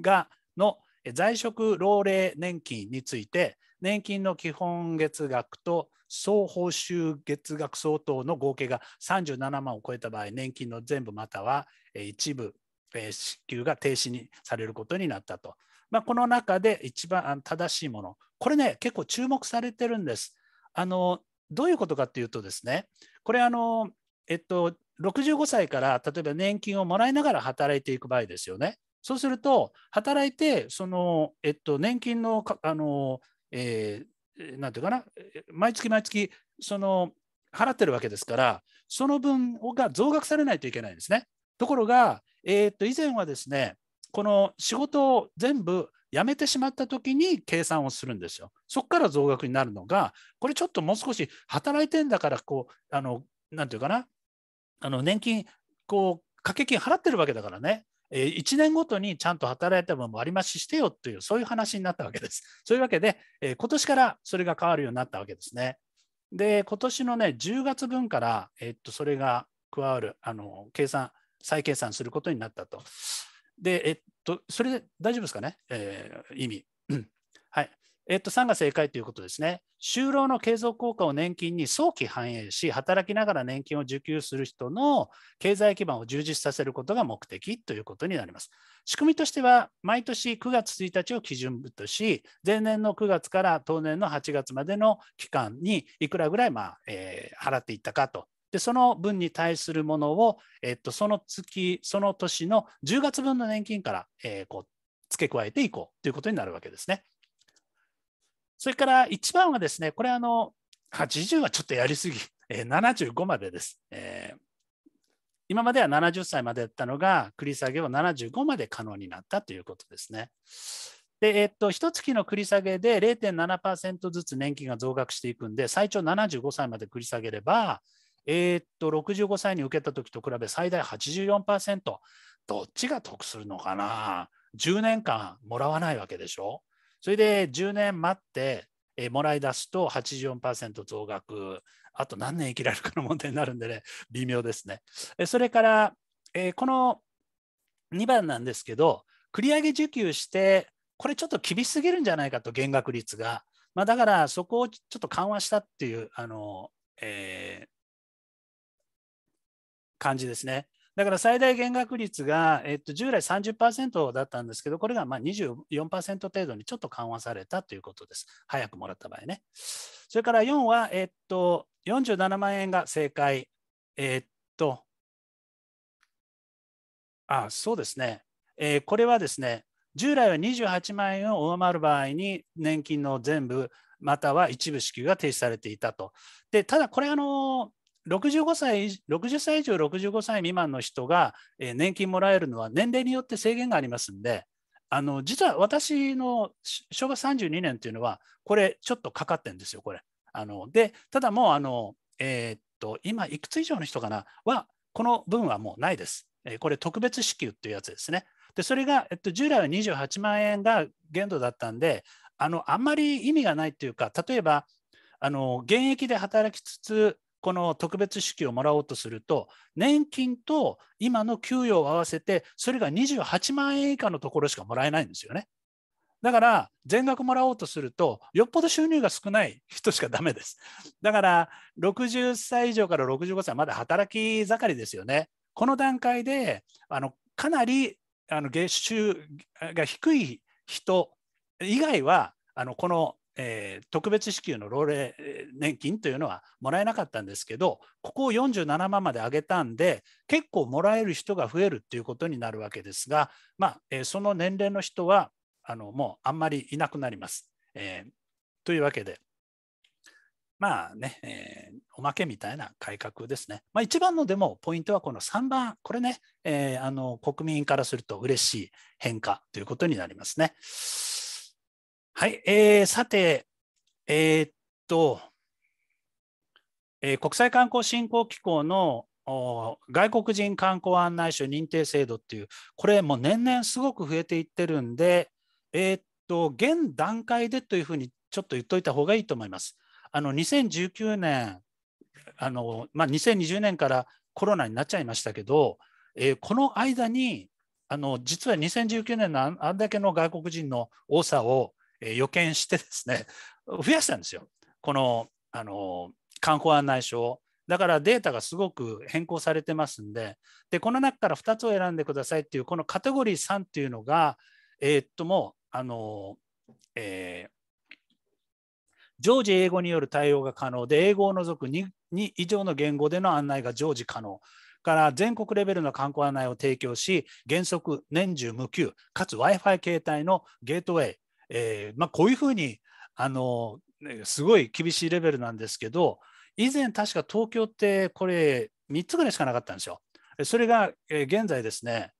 がの在職老齢年金について年金の基本月額と総報酬月額相当の合計が37万を超えた場合、年金の全部または一部支給が停止にされることになったと。まあ、この中で一番正しいもの、これね、結構注目されてるんです。あのどういうことかというとですね、これあの、えっと、65歳から例えば年金をもらいながら働いていく場合ですよね。そうすると、働いて、その、えっと、年金のあのえー、なんていうかな、毎月毎月、その、払ってるわけですから、その分が増額されないといけないんですね。ところが、えー、っと、以前はですね、この仕事を全部辞めてしまった時に計算をするんですよ。そこから増額になるのが、これちょっともう少し働いてんだから、こう、あの、なんていうかな、あの年金、こう、掛け金払ってるわけだからね、1年ごとにちゃんと働いた分も割増ししてよという、そういう話になったわけです。そういうわけで、今年からそれが変わるようになったわけですね。で、今年のね、10月分から、えっと、それが加わる、あの、計算、再計算することになったと。で、えっと、それで大丈夫ですかね、えー、意味。はい。えっと、3が正解ということですね。就労の継続効果を年金に早期反映し、働きながら年金を受給する人の経済基盤を充実させることが目的ということになります。仕組みとしては、毎年9月1日を基準部とし、前年の9月から当年の8月までの期間にいくらぐらい、まあえー、払っていったかと。でその分に対するものを、えっと、その月、その年の10月分の年金から、えー、こう付け加えていこうということになるわけですね。それから一番はですね、これあの、80はちょっとやりすぎ、75までです、えー、今までは70歳までだったのが、繰り下げを75まで可能になったということですね。で、えっと、1月の繰り下げで0.7%ずつ年金が増額していくんで、最長75歳まで繰り下げれば、えー、っと、65歳に受けた時と比べ最大84%、どっちが得するのかな、10年間もらわないわけでしょ。それで10年待って、えー、もらい出すと84%増額、あと何年生きられるかの問題になるんでね、微妙ですね。えそれから、えこの2番なんですけど、繰り上げ受給して、これちょっと厳しすぎるんじゃないかと、減額率が。まあ、だから、そこをちょっと緩和したっていう、あの、えー、感じですね。だから最大減額率が、えっと、従来30%だったんですけど、これがまあ24%程度にちょっと緩和されたということです。早くもらった場合ね。それから4は、えっと、47万円が正解。えっと、あ、そうですね。えー、これはですね、従来は28万円を上回る場合に、年金の全部、または一部支給が停止されていたと。でただ、これあの、65歳60歳以上65歳未満の人が、年金もらえるのは年齢によって制限がありますんであの実は私の昭和32年というのはこれちょっとかかってるんですよこれ。あのでただもうあの、えー、っと今いくつ以上の人かなはこの分はもうないです。これ特別支給というやつですね。でそれが、えっと、従来は28万円が限度だったんであのあんまり意味がないというか例えばあの現役で働きつつこの特別支給をもらおうとすると、年金と今の給与を合わせて、それが28万円以下のところしかもらえないんですよね。だから、全額もらおうとすると、よっぽど収入が少ない人しかダメです。だから、60歳以上から65歳、まだ働き盛りですよね。この段階で、あのかなりあの月収が低い人以外は、あのこのえー、特別支給の老齢年金というのはもらえなかったんですけどここを47万まで上げたんで結構もらえる人が増えるっていうことになるわけですが、まあえー、その年齢の人はあのもうあんまりいなくなります。えー、というわけで。まあね、えー、おまけみたいな改革ですね。まあ、一番のでもポイントはこの3番、これね、えー、あの国民からすると嬉しい変化ということになりますね。はい、えー、さて、えー、っと、えー、国際観光振興機構の外国人観光案内所認定制度っていう、これ、もう年々すごく増えていってるんで、えー、っと、現段階でというふうにちょっと言っといた方がいいと思います。あの2019年あの、まあ、2020年からコロナになっちゃいましたけど、えー、この間にあの実は2019年のあんだけの外国人の多さを予見してですね 増やしたんですよこのあの観光案内所を。だからデータがすごく変更されてますんででこの中から2つを選んでくださいっていうこのカテゴリー3っていうのがえー、っともうあの、えー、常時英語による対応が可能で英語を除く 2, 2以上の言語での案内が常時可能。から全国レベルの観光案内を提供し、原則年中無休、かつ Wi-Fi 携帯のゲートウェイ、えー、まあ、こういうふうにあの、すごい厳しいレベルなんですけど以前確か東京ってこれ3つぐらいしかなかったんですよ。それが、え現在ですね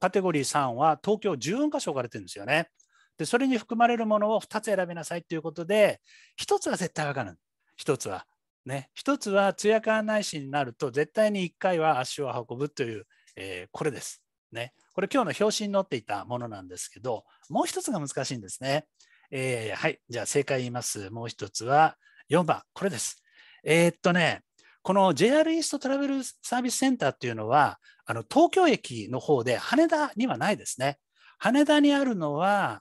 カテゴリー3は東京14箇所置かれてるんですよね。でそれに含まれるものを2つ選びなさいということで1つは絶対分かる1つは。ね、1つは通訳な内しになると絶対に1回は足を運ぶという、えー、これです。ね、これ今日の表紙に載っていたものなんですけど、もう一つが難しいんですね。えー、はい、じゃあ正解言います。もう一つは4番、これです。えー、っとね、この JR イーストトラベルサービスセンターっていうのは、あの東京駅の方で羽田にはないですね。羽田にあるのは、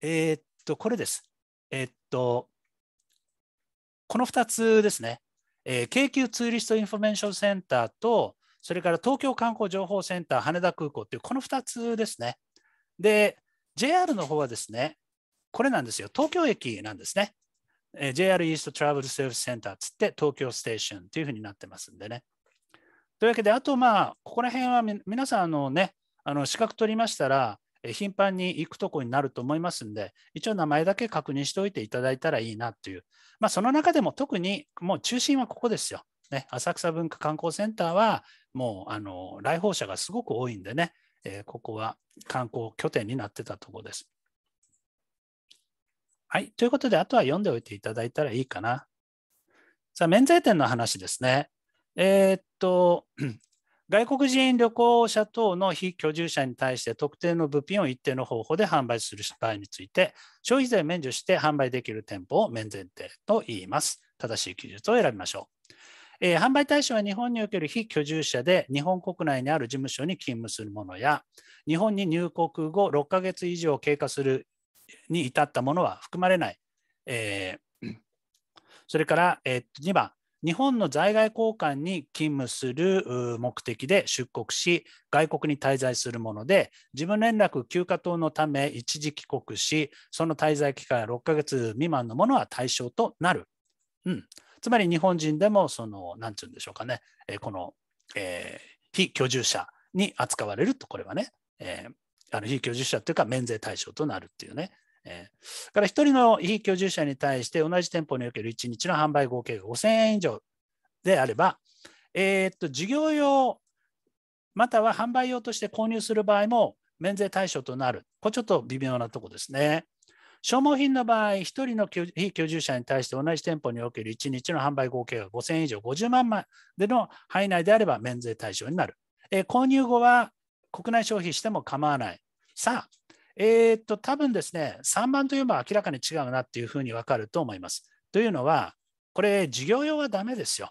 えー、っと、これです。えー、っと、この2つですね。えー、京急ツーリストインフォメーションセンターと、それから東京観光情報センター、羽田空港っていう、この2つですね。で、JR の方はですね、これなんですよ、東京駅なんですね。えー、JR イーストトラベルセーフセンターつって、東京ステーションというふうになってますんでね。というわけで、あとまあ、ここら辺は皆さん、あのね、あの資格取りましたら、頻繁に行くとこになると思いますんで、一応名前だけ確認しておいていただいたらいいなという、まあ、その中でも特にもう中心はここですよ。ね、浅草文化観光センターはもうあの来訪者がすごく多いんでね、えー、ここは観光拠点になってたとこです。はい、ということで、あとは読んでおいていただいたらいいかな。さあ、免税店の話ですね。えー、っと、外国人旅行者等の非居住者に対して特定の物品を一定の方法で販売する場合について、消費税免除して販売できる店舗を免税店と言います。正しい記述を選びましょう。えー、販売対象は日本における非居住者で日本国内にある事務所に勤務する者や日本に入国後6ヶ月以上経過するに至ったものは含まれない、えー、それから、えー、2番日本の在外交館に勤務する目的で出国し外国に滞在するもので事務連絡休暇等のため一時帰国しその滞在期間6ヶ月未満のものは対象となる。うん、つまり日本人でもその何て言うんでしょうかね、えこの、えー、非居住者に扱われるとこれはね、えー、あの非居住者というか免税対象となるっていうね。えー、から1人の非居住者に対して同じ店舗における1日の販売合計が5000円以上であれば、えー、っと事業用または販売用として購入する場合も免税対象となる。これちょっと微妙なとこですね。消耗品の場合、1人の非居住者に対して同じ店舗における1日の販売合計が5000円以上、50万枚での範囲内であれば免税対象になる。えー、購入後は国内消費しても構わない。さあ、えー、っと、多分ですね、3番とうのは明らかに違うなっていうふうに分かると思います。というのは、これ、事業用はダメですよ。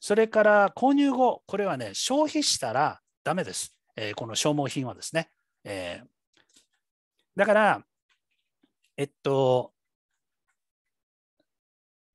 それから購入後、これはね、消費したらダメです。えー、この消耗品はですね。えー、だから、えっと、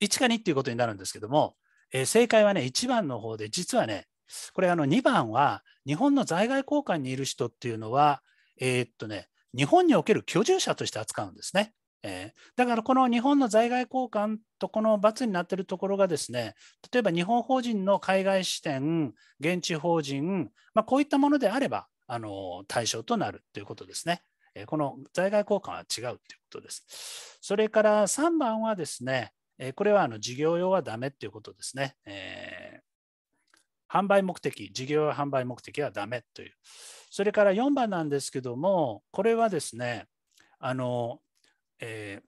1か2っていうことになるんですけども、えー、正解はね、1番の方で、実はね、これあの2番は、日本の在外交換にいる人っていうのは、えー、っとね、日本における居住者として扱うんですね。えー、だからこの日本の在外交換とこの×になってるところがですね例えば日本法人の海外支店現地法人、まあ、こういったものであればあの対象となるということですね。えこの在外交換は違うということです。それから3番はですね、えこれはあの事業用はダメっていうことですね。えー、販売目的、事業用販売目的はダメという。それから4番なんですけども、これはですね、あの、えー、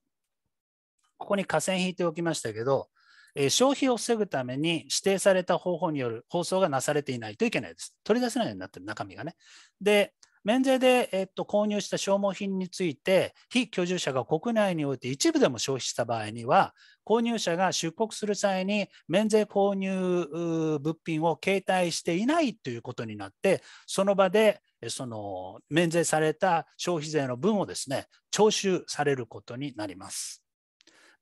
ここに下線引いておきましたけど、え消費を防ぐために指定された方法による放送がなされていないといけないです。取り出せないようになってる中身がね。で、免税で、えっと、購入した消耗品について、非居住者が国内において一部でも消費した場合には、購入者が出国する際に免税購入物品を携帯していないということになって、その場でその免税された消費税の分をですね、徴収されることになります。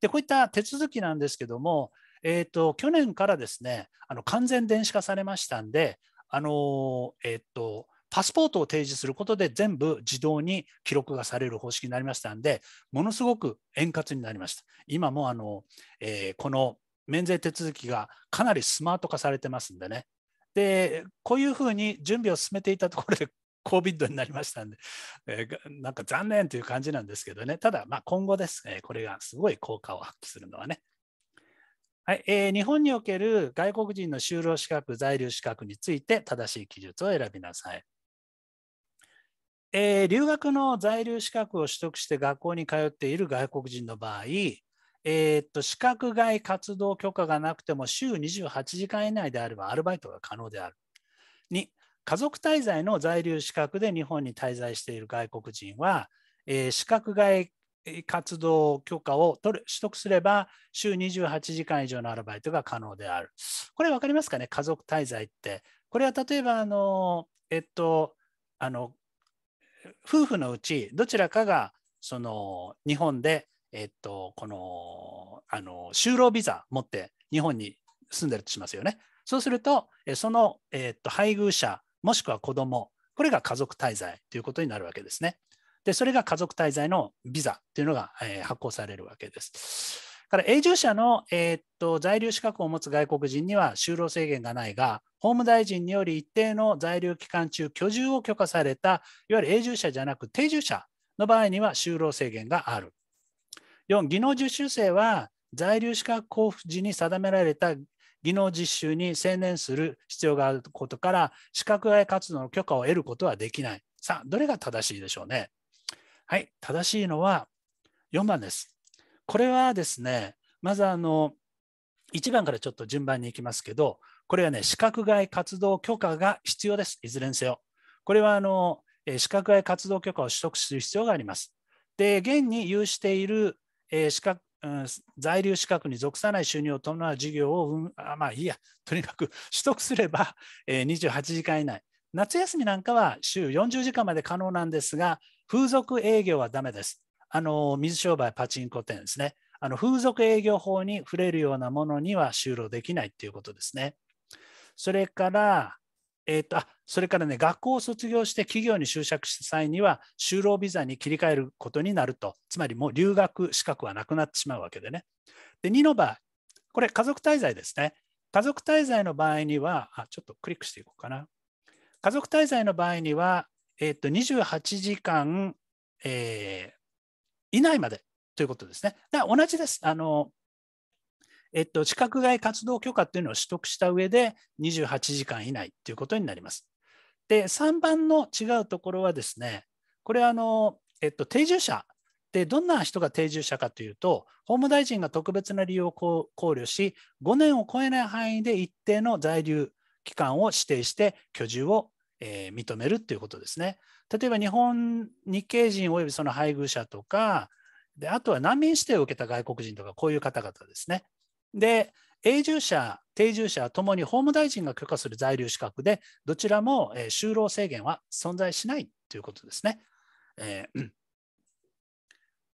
でこういった手続きなんですけども、えーと、去年からですねあの完全電子化されましたんで、あのえーとパスポートを提示することで全部自動に記録がされる方式になりましたんで、ものすごく円滑になりました。今もあの、えー、この免税手続きがかなりスマート化されてますんでね。で、こういうふうに準備を進めていたところで、COVID になりましたんで、えー、なんか残念という感じなんですけどね、ただ、今後です、ね、これがすごい効果を発揮するのはね。はいえー、日本における外国人の就労資格、在留資格について正しい記述を選びなさい。えー、留学の在留資格を取得して学校に通っている外国人の場合、えー、っと資格外活動許可がなくても週28時間以内であればアルバイトが可能である。2家族滞在の在留資格で日本に滞在している外国人は、えー、資格外活動許可を取る取得すれば週28時間以上のアルバイトが可能である。これ分かりますかね家族滞在って。これは例えばあの、えっと、あの夫婦のうちどちらかがその日本で、えっと、このあの就労ビザ持って日本に住んでるとしますよね。そうすると、その、えっと、配偶者もしくは子供これが家族滞在ということになるわけですね。で、それが家族滞在のビザというのが、えー、発行されるわけです。から永住者の、えー、っと在留資格を持つ外国人には就労制限がないが、法務大臣により一定の在留期間中、居住を許可された、いわゆる永住者じゃなく定住者の場合には就労制限がある。4、技能実習生は在留資格交付時に定められた技能実習に専念する必要があることから、資格外活動の許可を得ることはできない。さあ、どれが正しいでしょうね。はい、正しいのは4番です。これはですね、まずあの、1番からちょっと順番に行きますけど、これはね、資格外活動許可が必要です。いずれにせよ。これはあの、資格外活動許可を取得する必要があります。で、現に有している、えー、資格、在留資格に属さない収入を伴う事業を、うん、あまあいいや、とにかく取得すれば、28時間以内。夏休みなんかは週40時間まで可能なんですが、風俗営業はダメです。あの水商売、パチンコ店ですね、あの風俗営業法に触れるようなものには就労できないということですね。それから、えーと、あそれからね、学校を卒業して企業に就職した際には、就労ビザに切り替えることになると、つまりもう留学資格はなくなってしまうわけでね。で、2の場合、これ、家族滞在ですね。家族滞在の場合には、あちょっとクリックしていこうかな。家族滞在の場合には、えーと、と28時間、えー、以内までということですね。だ同じです。あのえっと、資格外活動許可というのを取得した上で28時間以内ということになります。で、3番の違うところはですね、これはあの、えっと、定住者で、どんな人が定住者かというと、法務大臣が特別な理由を考慮し、5年を超えない範囲で一定の在留期間を指定して居住をえー、認めるっていうことですね。例えば日本日系人およびその配偶者とかであとは難民指定を受けた外国人とかこういう方々ですね。で永住者定住者ともに法務大臣が許可する在留資格でどちらも、えー、就労制限は存在しないということですね。えー、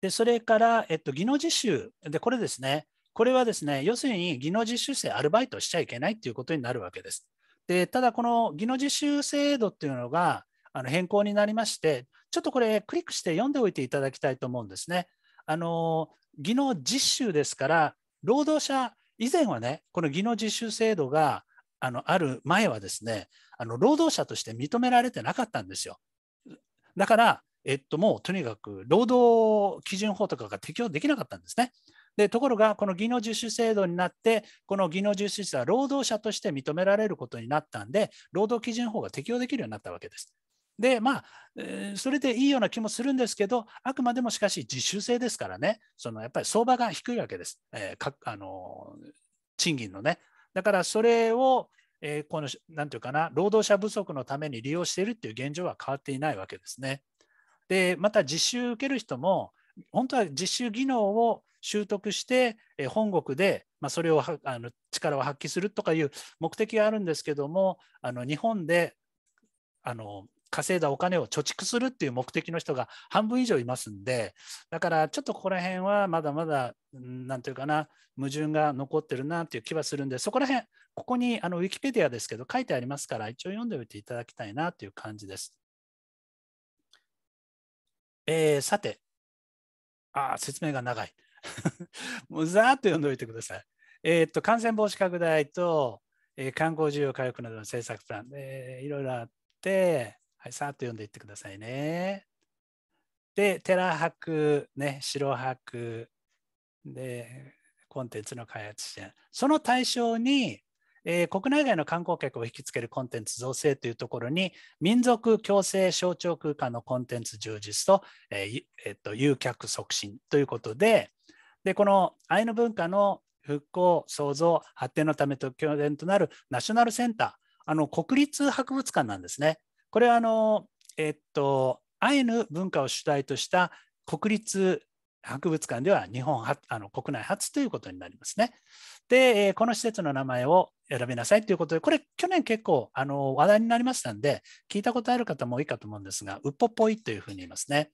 でそれから、えっと、技能実習でこれですねこれはですね要するに技能実習生アルバイトしちゃいけないということになるわけです。でただこの技能実習制度っていうのがあの変更になりましてちょっとこれクリックして読んでおいていただきたいと思うんですね。あの技能実習ですから労働者以前はねこの技能実習制度があのある前はですねあの労働者として認められてなかったんですよ。だから、えっと、もうとにかく労働基準法とかが適用できなかったんですね。でところが、この技能実習制度になって、この技能実習者は労働者として認められることになったんで、労働基準法が適用できるようになったわけです。で、まあ、それでいいような気もするんですけど、あくまでもしかし実習制ですからね、そのやっぱり相場が低いわけです、えー、あの賃金のね。だからそれを、えー、この、なんていうかな、労働者不足のために利用しているっていう現状は変わっていないわけですね。で、また実習受ける人も、本当は実習技能を習得して、え本国で、まあ、それをあの力を発揮するとかいう目的があるんですけどもあの日本であの稼いだお金を貯蓄するっていう目的の人が半分以上いますんでだからちょっとここら辺はまだまだ何て言うかな矛盾が残ってるなっていう気はするんでそこら辺ここにあのウィキペディアですけど書いてありますから一応読んでおいていただきたいなという感じです。えー、さてあ説明が長い。もうざーっと読んでおいてください。えー、っと、感染防止拡大と、えー、観光需要回復などの政策プラン、えー、いろいろあって、はい、さーっと読んでいってくださいね。で、寺博、ね、白博、で、コンテンツの開発支援。その対象に、えー、国内外の観光客を引きつけるコンテンツ造成というところに、民族共生象徴空間のコンテンツ充実と、えーえー、っと誘客促進ということで、で、このアイヌ文化の復興、創造、発展のためと拠点となるナショナルセンター、あの国立博物館なんですね。これはあの、えっと、アイヌ文化を主体とした国立博物館では日本あの国内初ということになりますね。で、この施設の名前を選びなさいということで、これ、去年結構あの話題になりましたんで、聞いたことある方も多いかと思うんですが、ウポポイというふうに言いますね。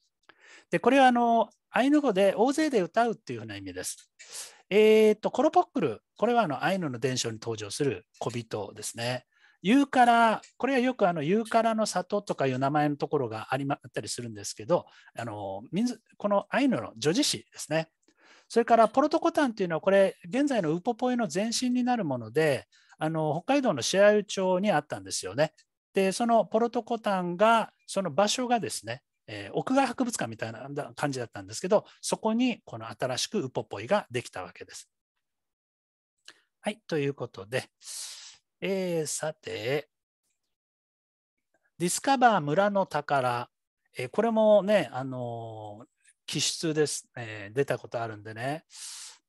で、これはあの、アイヌ語で大勢で歌うっていうふうな意味です。えっ、ー、と、コロポックル、これはあのアイヌの伝承に登場する小人ですね。ユーカラ、これはよくあのユーカラの里とかいう名前のところがありまったりするんですけど、あのこのアイヌの女児詩ですね。それからポロトコタンというのは、これ、現在のウポポイの前身になるもので、あの北海道の白湯町にあったんですよね。で、そのポロトコタンが、その場所がですね、えー、屋外博物館みたいな感じだったんですけど、そこにこの新しくウポポイができたわけです。はい、ということで、えー、さて、ディスカバー村の宝、えー、これもね、あの気質です、ね、出たことあるんでね。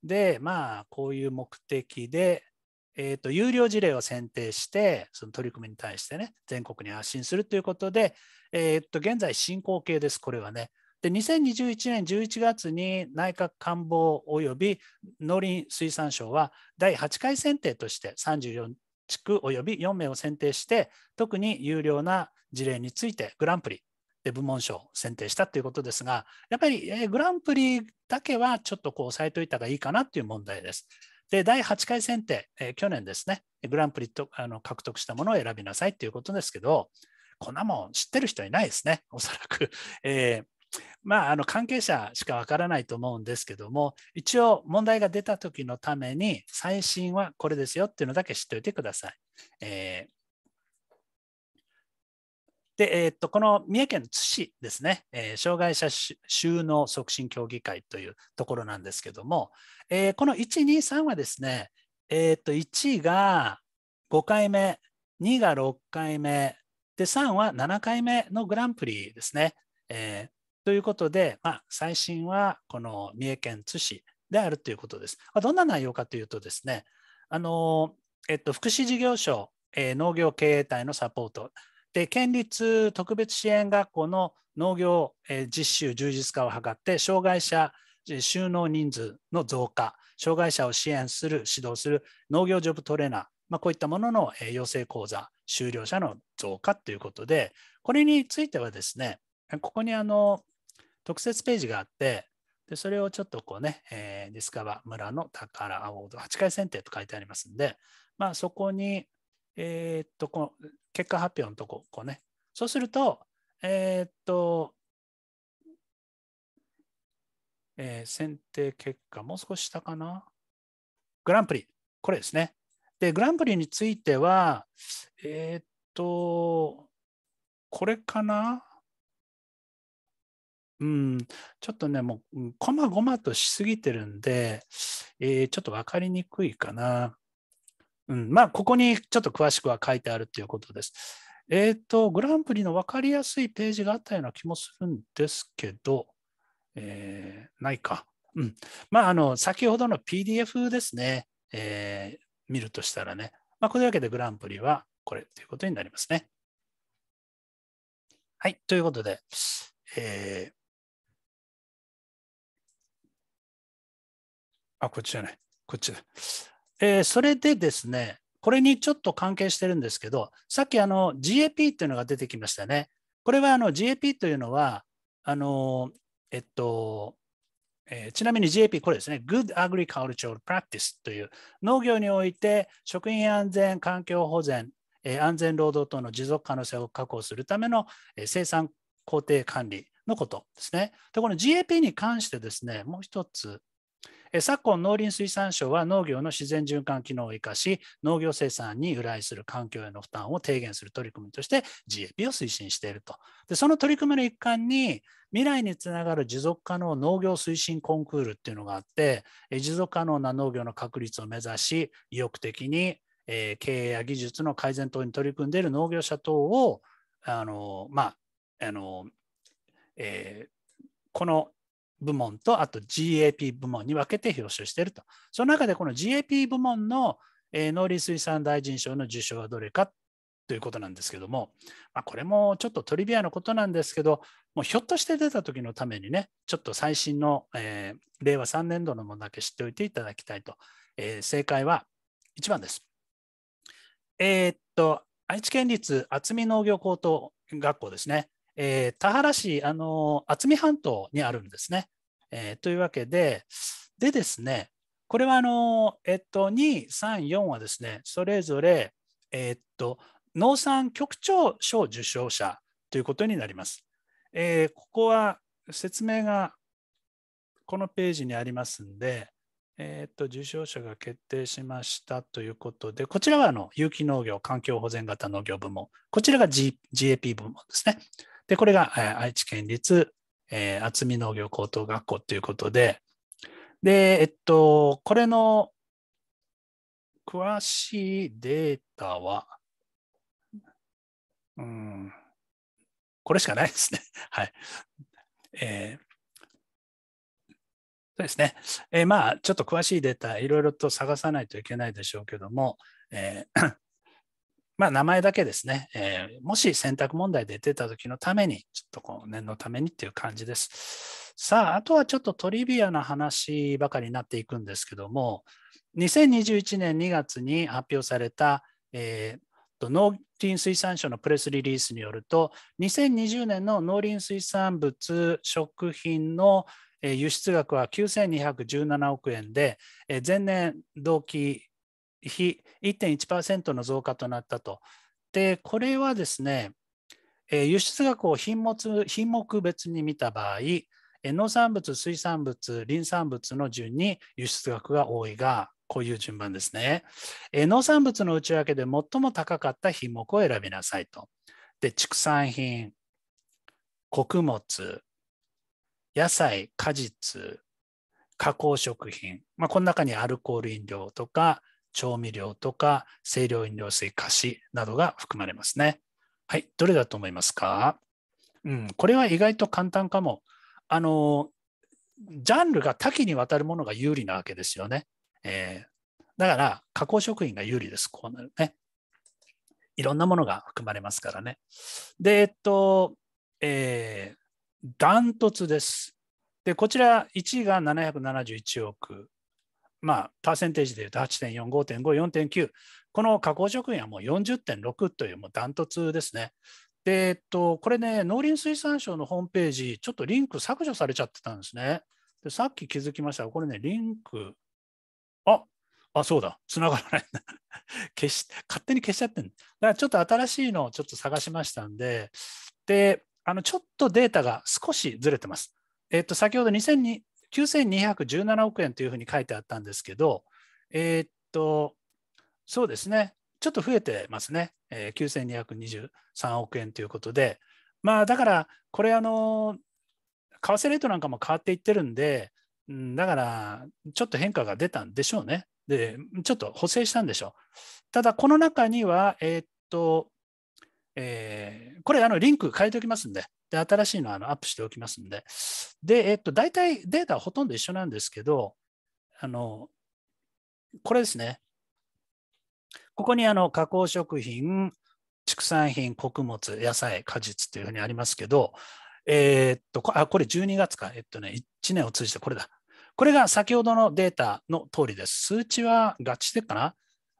で、まあ、こういう目的で、えーと、有料事例を選定して、その取り組みに対してね、全国に発信するということで、えーと、現在進行形です、これはね。で、2021年11月に内閣官房及び農林水産省は、第8回選定として34地区及び4名を選定して、特に有料な事例についてグランプリで部門賞を選定したということですが、やっぱり、えグランプリだけはちょっとこう抑えといた方がいいかなという問題です。で、第8回選定、えー、去年ですね、グランプリとあの獲得したものを選びなさいということですけど、こんなもん知ってる人いないですね、おそらく。えーまあ、あの関係者しかわからないと思うんですけども一応問題が出た時のために最新はこれですよっていうのだけ知っておいてください。えー、で、えー、っと、この三重県津市ですね、えー、障害者収納促進協議会というところなんですけども、えー、この1、2、3はですね、えー、っと、1が5回目、2が6回目、で、3は7回目のグランプリですね。えということで、まあ、最新はこの三重県津市であるということです。まあ、どんな内容かというとですね、あのえっと、福祉事業所、え農業経営体のサポート、で県立特別支援学校の農業、え実習充実化を図って障害者収納人数の増加障害者を支援する指導する農業ジョブトレーナー、まあ、こういったものの養成講座修了者の増加ということでこれについてはですねここにあの特設ページがあってでそれをちょっとこうね、えー、ディスカバ村の宝アワード8回選定と書いてありますんで、まあ、そこに、えー、っとこの結果発表のとこ、こうね。そうすると、えー、っと、えー、選定結果、もう少し下かな。グランプリ、これですね。で、グランプリについては、えー、っと、これかなうん、ちょっとね、もう、こまごまとしすぎてるんで、えー、ちょっと分かりにくいかな。うん、まあ、ここにちょっと詳しくは書いてあるということです。えっ、ー、と、グランプリの分かりやすいページがあったような気もするんですけど、えー、ないか。うん。まあ、あの、先ほどの PDF ですね。えー、見るとしたらね。まあ、こういうわけでグランプリはこれということになりますね。はい。ということで、えー、あ、こっちじゃない。こっちだ。えー、それでですね、これにちょっと関係してるんですけど、さっきあの GAP というのが出てきましたね。これはあの GAP というのは、あのえっと、えー、ちなみに GAP、これですね、Good Agricultural Practice という農業において食品安全、環境保全、えー、安全労働等の持続可能性を確保するための、えー、生産工程管理のことですね。で、この GAP に関してですね、もう一つ、昨今農林水産省は農業の自然循環機能を生かし農業生産に由来する環境への負担を低減する取り組みとして GAP を推進しているとでその取り組みの一環に未来につながる持続可能農業推進コンクールっていうのがあって持続可能な農業の確立を目指し意欲的に経営や技術の改善等に取り組んでいる農業者等をあのまああの、えー、この部門と、あと GAP 部門に分けて表彰していると。その中でこの GAP 部門の、えー、農林水産大臣賞の受賞はどれかということなんですけども、まあ、これもちょっとトリビアのことなんですけど、もうひょっとして出た時のためにね、ちょっと最新の、えー、令和3年度のものだけ知っておいていただきたいと。えー、正解は1番です。えー、っと、愛知県立渥美農業高等学校ですね。えー、田原市、あの渥美半島にあるんですね。えー、というわけで、でですね、これはあの、えっと、2、3、4はですね、それぞれ、えっと、農産局長賞受賞者ということになります。えー、ここは説明がこのページにありますんで、えっと、受賞者が決定しましたということで、こちらはあの有機農業、環境保全型農業部門、こちらが、G、GAP 部門ですね。で、これが愛知県立えー、厚見農業高等学校ということで、で、えっと、これの詳しいデータは、うん、これしかないですね。はい。えーそうですね。えー、まあ、ちょっと詳しいデータ、いろいろと探さないといけないでしょうけども、えーまあ、名前だけですね、えー、もし選択問題で出た時のために、ちょっとこう念のためにっていう感じです。さあ、あとはちょっとトリビアな話ばかりになっていくんですけども、2021年2月に発表された、えー、農林水産省のプレスリリースによると、2020年の農林水産物食品の輸出額は9217億円で、前年同期比1.1%の増加となったと。で、これはですね、輸出額を品目品目別に見た場合、農産物、水産物、林産物の順に輸出額が多いが、こういう順番ですね。農産物の内訳で最も高かった品目を選びなさいと。で、畜産品、穀物、野菜、果実、加工食品、まあ、この中にアルコール飲料とか調味料とか清涼飲料水、菓子などが含まれますね。はい、どれだと思いますかうん、これは意外と簡単かも。あの、ジャンルが多岐にわたるものが有利なわけですよね。えー、だから、加工食品が有利です。こうなるね。いろんなものが含まれますからね。で、えっと、えー、ダントツです。で、こちら1位が771億、まあ、パーセンテージでいうと8.4、5.5、4.9、この加工食品はもう40.6というもうダントツですね。で、えっと、これね、農林水産省のホームページ、ちょっとリンク削除されちゃってたんですね。でさっき気づきましたこれね、リンク、ああ、そうだ、繋がらない。消し勝手に消しちゃってんだからちょっと新しいのをちょっと探しましたんで、で、あのちょっとデータが少しずれてます。えっと、先ほど2 0 0 9217億円というふうに書いてあったんですけど、えー、っと、そうですね、ちょっと増えてますね、えー、9223億円ということで、まあだから、これ、あの、為替レートなんかも変わっていってるんで、だから、ちょっと変化が出たんでしょうね。で、ちょっと補正したんでしょう。ただ、この中には、えー、っと、えー、これ、あの、リンク変えておきますんで、で、新しいのはあのアップしておきますんで。で、えっと、大体データはほとんど一緒なんですけど、あの、これですね。ここにあの加工食品、畜産品、穀物、野菜、果実というふうにありますけど、えー、っと、あ、これ12月か。えっとね、1年を通じてこれだ。これが先ほどのデータの通りです。数値は合致してるかな、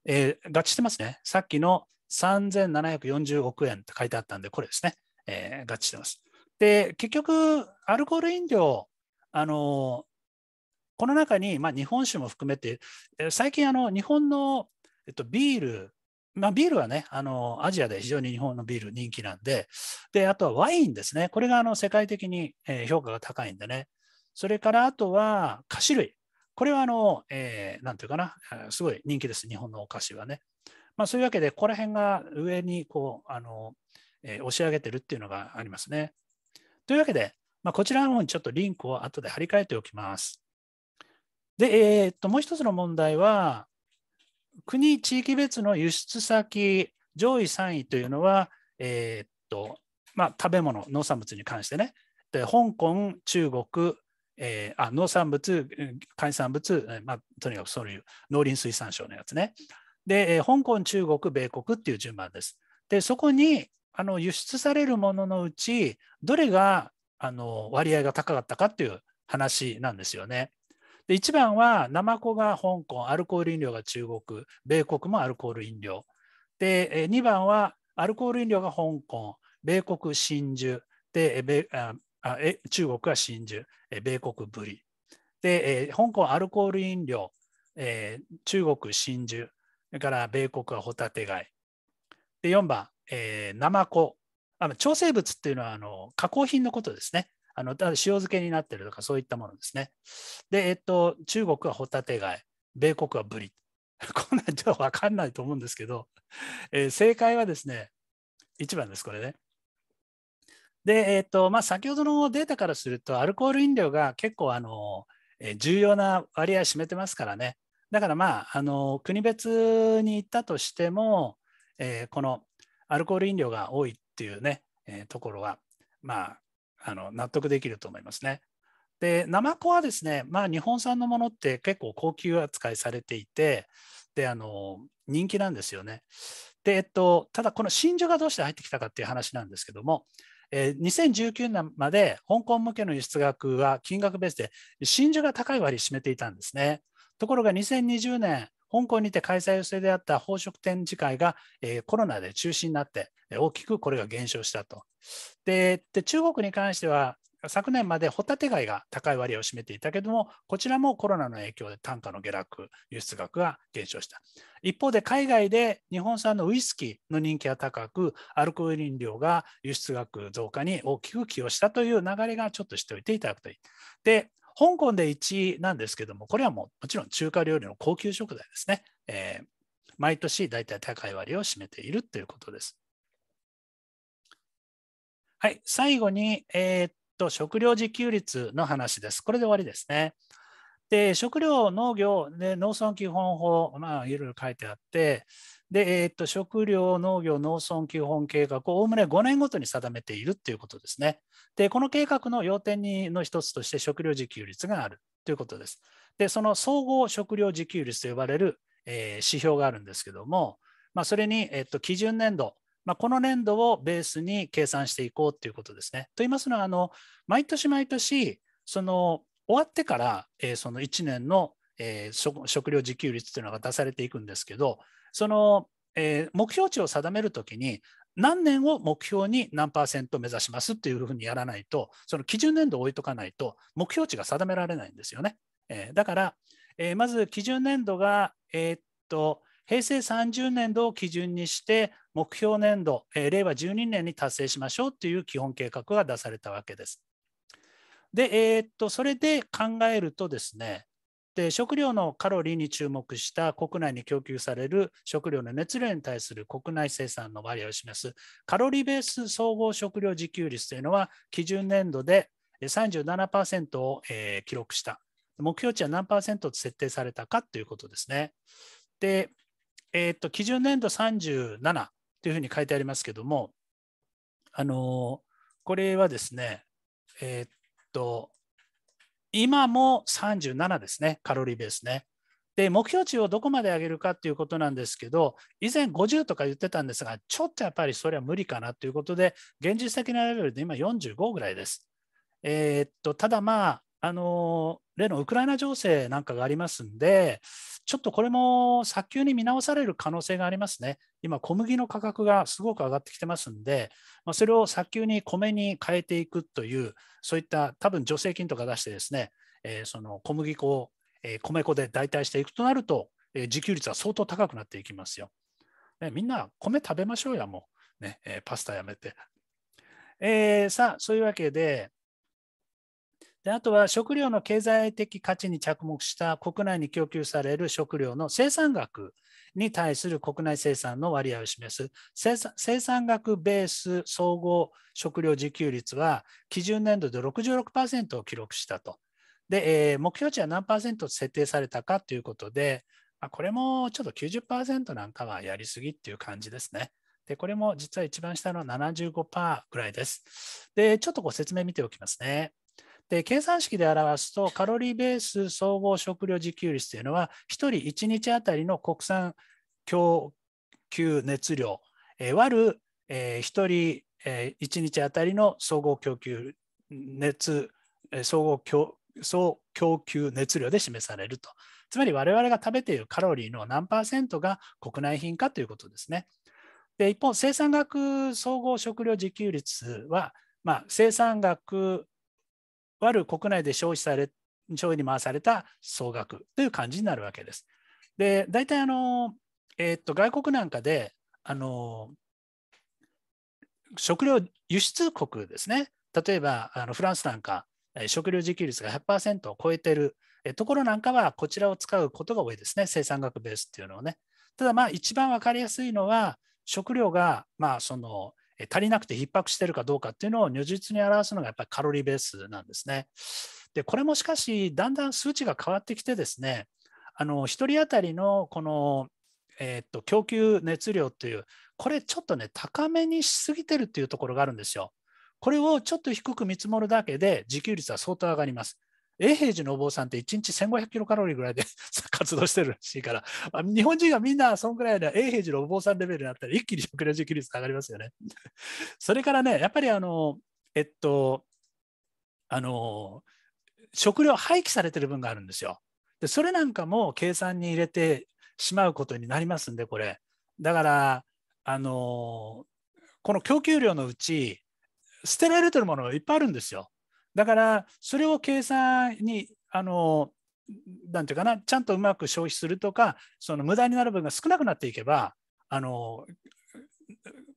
えー、合致してますね。さっきの3740億円って書いてあったんで、これですね。えー、合致してます。で、結局、アルコール飲料、あのこの中に、まあ、日本酒も含めて、最近あの、日本の、えっと、ビール、まあ、ビールはねあの、アジアで非常に日本のビール人気なんで、であとはワインですね、これがあの世界的に評価が高いんでね、それからあとは菓子類、これはあの、えー、なんていうかな、すごい人気です、日本のお菓子はね。まあ、そういうわけで、ここら辺が上にこうあのえ押し上げてるっていうのがありますね。というわけで、まあ、こちらの方にちょっとリンクを後で貼り替えておきます。で、えー、っと、もう一つの問題は、国、地域別の輸出先上位3位というのは、えー、っと、まあ、食べ物、農産物に関してね、で香港、中国、えー、あ農産物、海産物、えまあ、とにかくそういう農林水産省のやつね。で、えー、香港、中国、米国っていう順番です。で、そこに、あの輸出されるもののうちどれがあの割合が高かったかっていう話なんですよね。で1番はナマコが香港アルコール飲料が中国米国もアルコール飲料で2番はアルコール飲料が香港米国真珠で米あ中国が真珠米国ブリで香港アルコール飲料、中国真珠それから米国はホタテ貝で4番えー、ナマコあの調整物っていうのはあの加工品のことですね。あのだ塩漬けになってるとかそういったものですね。で、えっと、中国はホタテ貝、米国はブリ。こんなんじゃ分かんないと思うんですけど、えー、正解はですね、1番です、これね。で、えっとまあ、先ほどのデータからすると、アルコール飲料が結構あの、え重要な割合を占めてますからね。だからまあ、あの国別に行ったとしても、えー、このアルコール飲料が多いっていうね、えー、ところは、まあ、あの納得できると思いますね。で、ナマコはですね、まあ、日本産のものって結構高級扱いされていて、で、あの、人気なんですよね。で、えっと、ただこの真珠がどうして入ってきたかっていう話なんですけども、えー、2019年まで香港向けの輸出額は金額ベースで真珠が高い割を占めていたんですね。ところが2020年、香港にて開催予定であった宝飾展示会が、えー、コロナで中止になって、大きくこれが減少したと。で中国に関しては、昨年までホタテ貝が高い割合を占めていたけども、こちらもコロナの影響で単価の下落、輸出額が減少した。一方で海外で日本産のウイスキーの人気が高く、アルコール飲料が輸出額増加に大きく寄与したという流れがちょっとしておいていただくといい。で、香港で1位なんですけども、これはもうもちろん中華料理の高級食材ですね。えー、毎年大体高い割を占めているということです。はい、最後に、えー、っと、食料自給率の話です。これで終わりですね。で、食料、農業、で農村基本法、まあ、いろいろ書いてあって、で、えー、っと食料、農業、農村基本計画をおおむね5年ごとに定めているということですね。で、この計画の要点の一つとして食料自給率があるということです。で、その総合食料自給率と呼ばれる、えー、指標があるんですけども、まあ、それに、えっと、基準年度、まあ、この年度をベースに計算していこうということですね。と言いますのは、あの毎年毎年、その終わってから、えー、その1年の、えー、食料自給率というのが出されていくんですけど、その、えー、目標値を定めるときに、何年を目標に何パーセント目指しますっていうふうにやらないと、その基準年度を置いとかないと、目標値が定められないんですよね。えー、だから、えー、まず基準年度が、えー、っと、平成30年度を基準にして、目標年度、えー、令和12年に達成しましょうっていう基本計画が出されたわけです。で、えー、っと、それで考えるとですね、で食料のカロリーに注目した国内に供給される食料の熱量に対する国内生産の割合を示すカロリーベース総合食料自給率というのは基準年度で37%を、えー、記録した目標値は何パーセントと設定されたかということですね。で、えー、っと基準年度37というふうに書いてありますけども、あのー、これはですね、えー、っと今も37ですね、カロリーベースね。で、目標値をどこまで上げるかっていうことなんですけど、以前50とか言ってたんですが、ちょっとやっぱりそれは無理かなということで、現実的なレベルで今45ぐらいです。えー、っと、ただまあ、あの例のウクライナ情勢なんかがありますんで、ちょっとこれも早急に見直される可能性がありますね。今、小麦の価格がすごく上がってきてますんで、まあ、それを早急に米に変えていくという、そういった多分助成金とか出してですね、えー、その小麦粉を、えー、米粉で代替していくとなると、えー、自給率は相当高くなっていきますよ。ね、みんな米食べましょうや、もう。ねえパスタやめて。えー、さあ、そういうわけで、であとは食料の経済的価値に着目した国内に供給される食料の生産額に対する国内生産の割合を示す生産額ベース総合食料自給率は基準年度で66%を記録したと。で、えー、目標値は何パーセント設定されたかということで、まあ、これもちょっと90%なんかはやりすぎっていう感じですね。で、これも実は一番下の75%ぐらいです。で、ちょっとご説明見ておきますね。で計算式で表すとカロリーベース総合食料自給率というのは1人1日あたりの国産供給熱量、え割る、えー、1人、えー、1日あたりの総合供給熱総合供総供給熱量で示されると。つまり我々が食べているカロリーの何パーセントが国内品かということですね。で一方、生産額総合食料自給率は、まあ、生産額割る国内で消費され、消費に回された総額という感じになるわけです。で、大体あの、えー、っと、外国なんかで、あの、食料輸出国ですね。例えば、あのフランスなんか、食料自給率が100%を超えているところなんかは、こちらを使うことが多いですね。生産額ベースっていうのをね。ただ、まあ、一番わかりやすいのは、食料が、まあ、その、足りなくて逼迫しているかどうかっていうのを如実に表すのがやっぱりカロリーベースなんですね。でこれもしかしだんだん数値が変わってきてですねあの1人当たりのこの、えー、っと供給熱量というこれちょっとね高めにしすぎてるっていうところがあるんですよ。これをちょっと低く見積もるだけで自給率は相当上がります。永平寺のお坊さんって1日1500キロカロリーぐらいで 活動してるらしいから、日本人がみんなそんぐらいで永平寺のお坊さんレベルになったら一気に食料自給率上がりますよね。それからね、やっぱりあの、えっと、あの、食料廃棄されてる分があるんですよ。で、それなんかも計算に入れてしまうことになりますんで、これ。だから、あの、この供給量のうち、捨てられてるものがいっぱいあるんですよ。だからそれを計算にあのなんていうかなちゃんとうまく消費するとかその無駄になる分が少なくなっていけばあの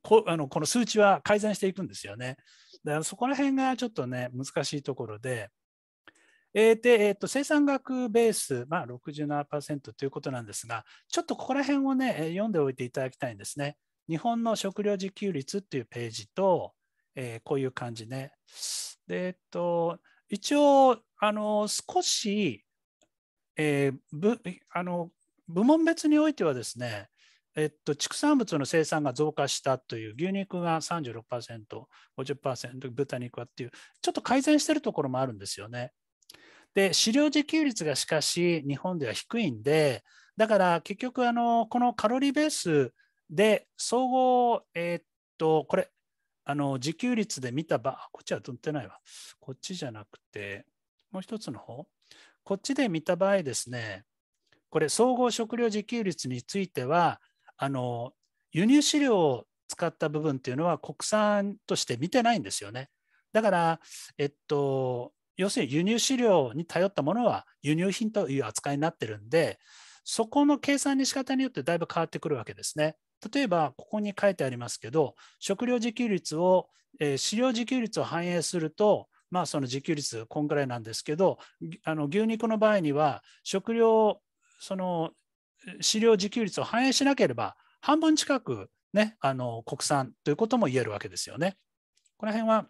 こあのこの数値は改善していくんですよね。だからそこら辺がちょっとね難しいところで。えーでえーと、生産額ベース、まあ、67%ということなんですが、ちょっとここら辺をね、読んでおいていただきたいんですね。日本の食料自給率っていうページと、えー、こういう感じね。で、えっと、一応、あの少し、えー、あの部門別においてはですね、えっと、畜産物の生産が増加したという、牛肉が36%、50%、豚肉はっていう、ちょっと改善しているところもあるんですよね。で、飼料自給率がしかし、日本では低いんで、だから結局あの、このカロリーベースで、総合、えっと、これ、あの、自給率で見た場、こっちは取ってないわ。こっちじゃなくて、もう一つの方。こっちで見た場合ですね、これ、総合食料自給率については、あの、輸入飼料を使った部分っていうのは国産として見てないんですよね。だから、えっと、要するに輸入飼料に頼ったものは輸入品という扱いになってるんで、そこの計算に仕方によってだいぶ変わってくるわけですね。例えば、ここに書いてありますけど、食料自給率を、えー、飼料自給率を反映すると、まあ、その自給率、こんぐらいなんですけど、あの牛肉の場合には、食料、その飼料自給率を反映しなければ、半分近く、ね、あの国産ということも言えるわけですよね。この辺は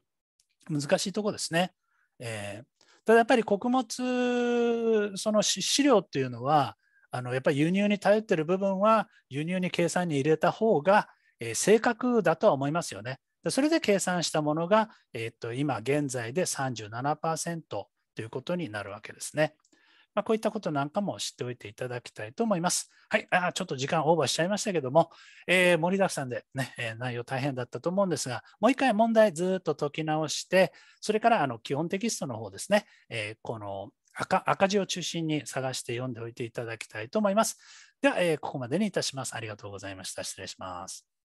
難しいとこですね。えー、ただやっぱり穀物、その飼料っていうのは、あのやっぱり輸入に頼ってる部分は輸入に計算に入れた方が、えー、正確だとは思いますよね。でそれで計算したものが、えー、っと今現在で37%ということになるわけですね。まあ、こういったことなんかも知っておいていただきたいと思います。はい、あちょっと時間オーバーしちゃいましたけども、えー、盛りだくさんでね、え内容大変だったと思うんですが、もう一回問題ずっと解き直して、それからあの基本テキストの方ですね、えー、この赤赤字を中心に探して読んでおいていただきたいと思います。では、えー、ここまでにいたします。ありがとうございました。失礼します。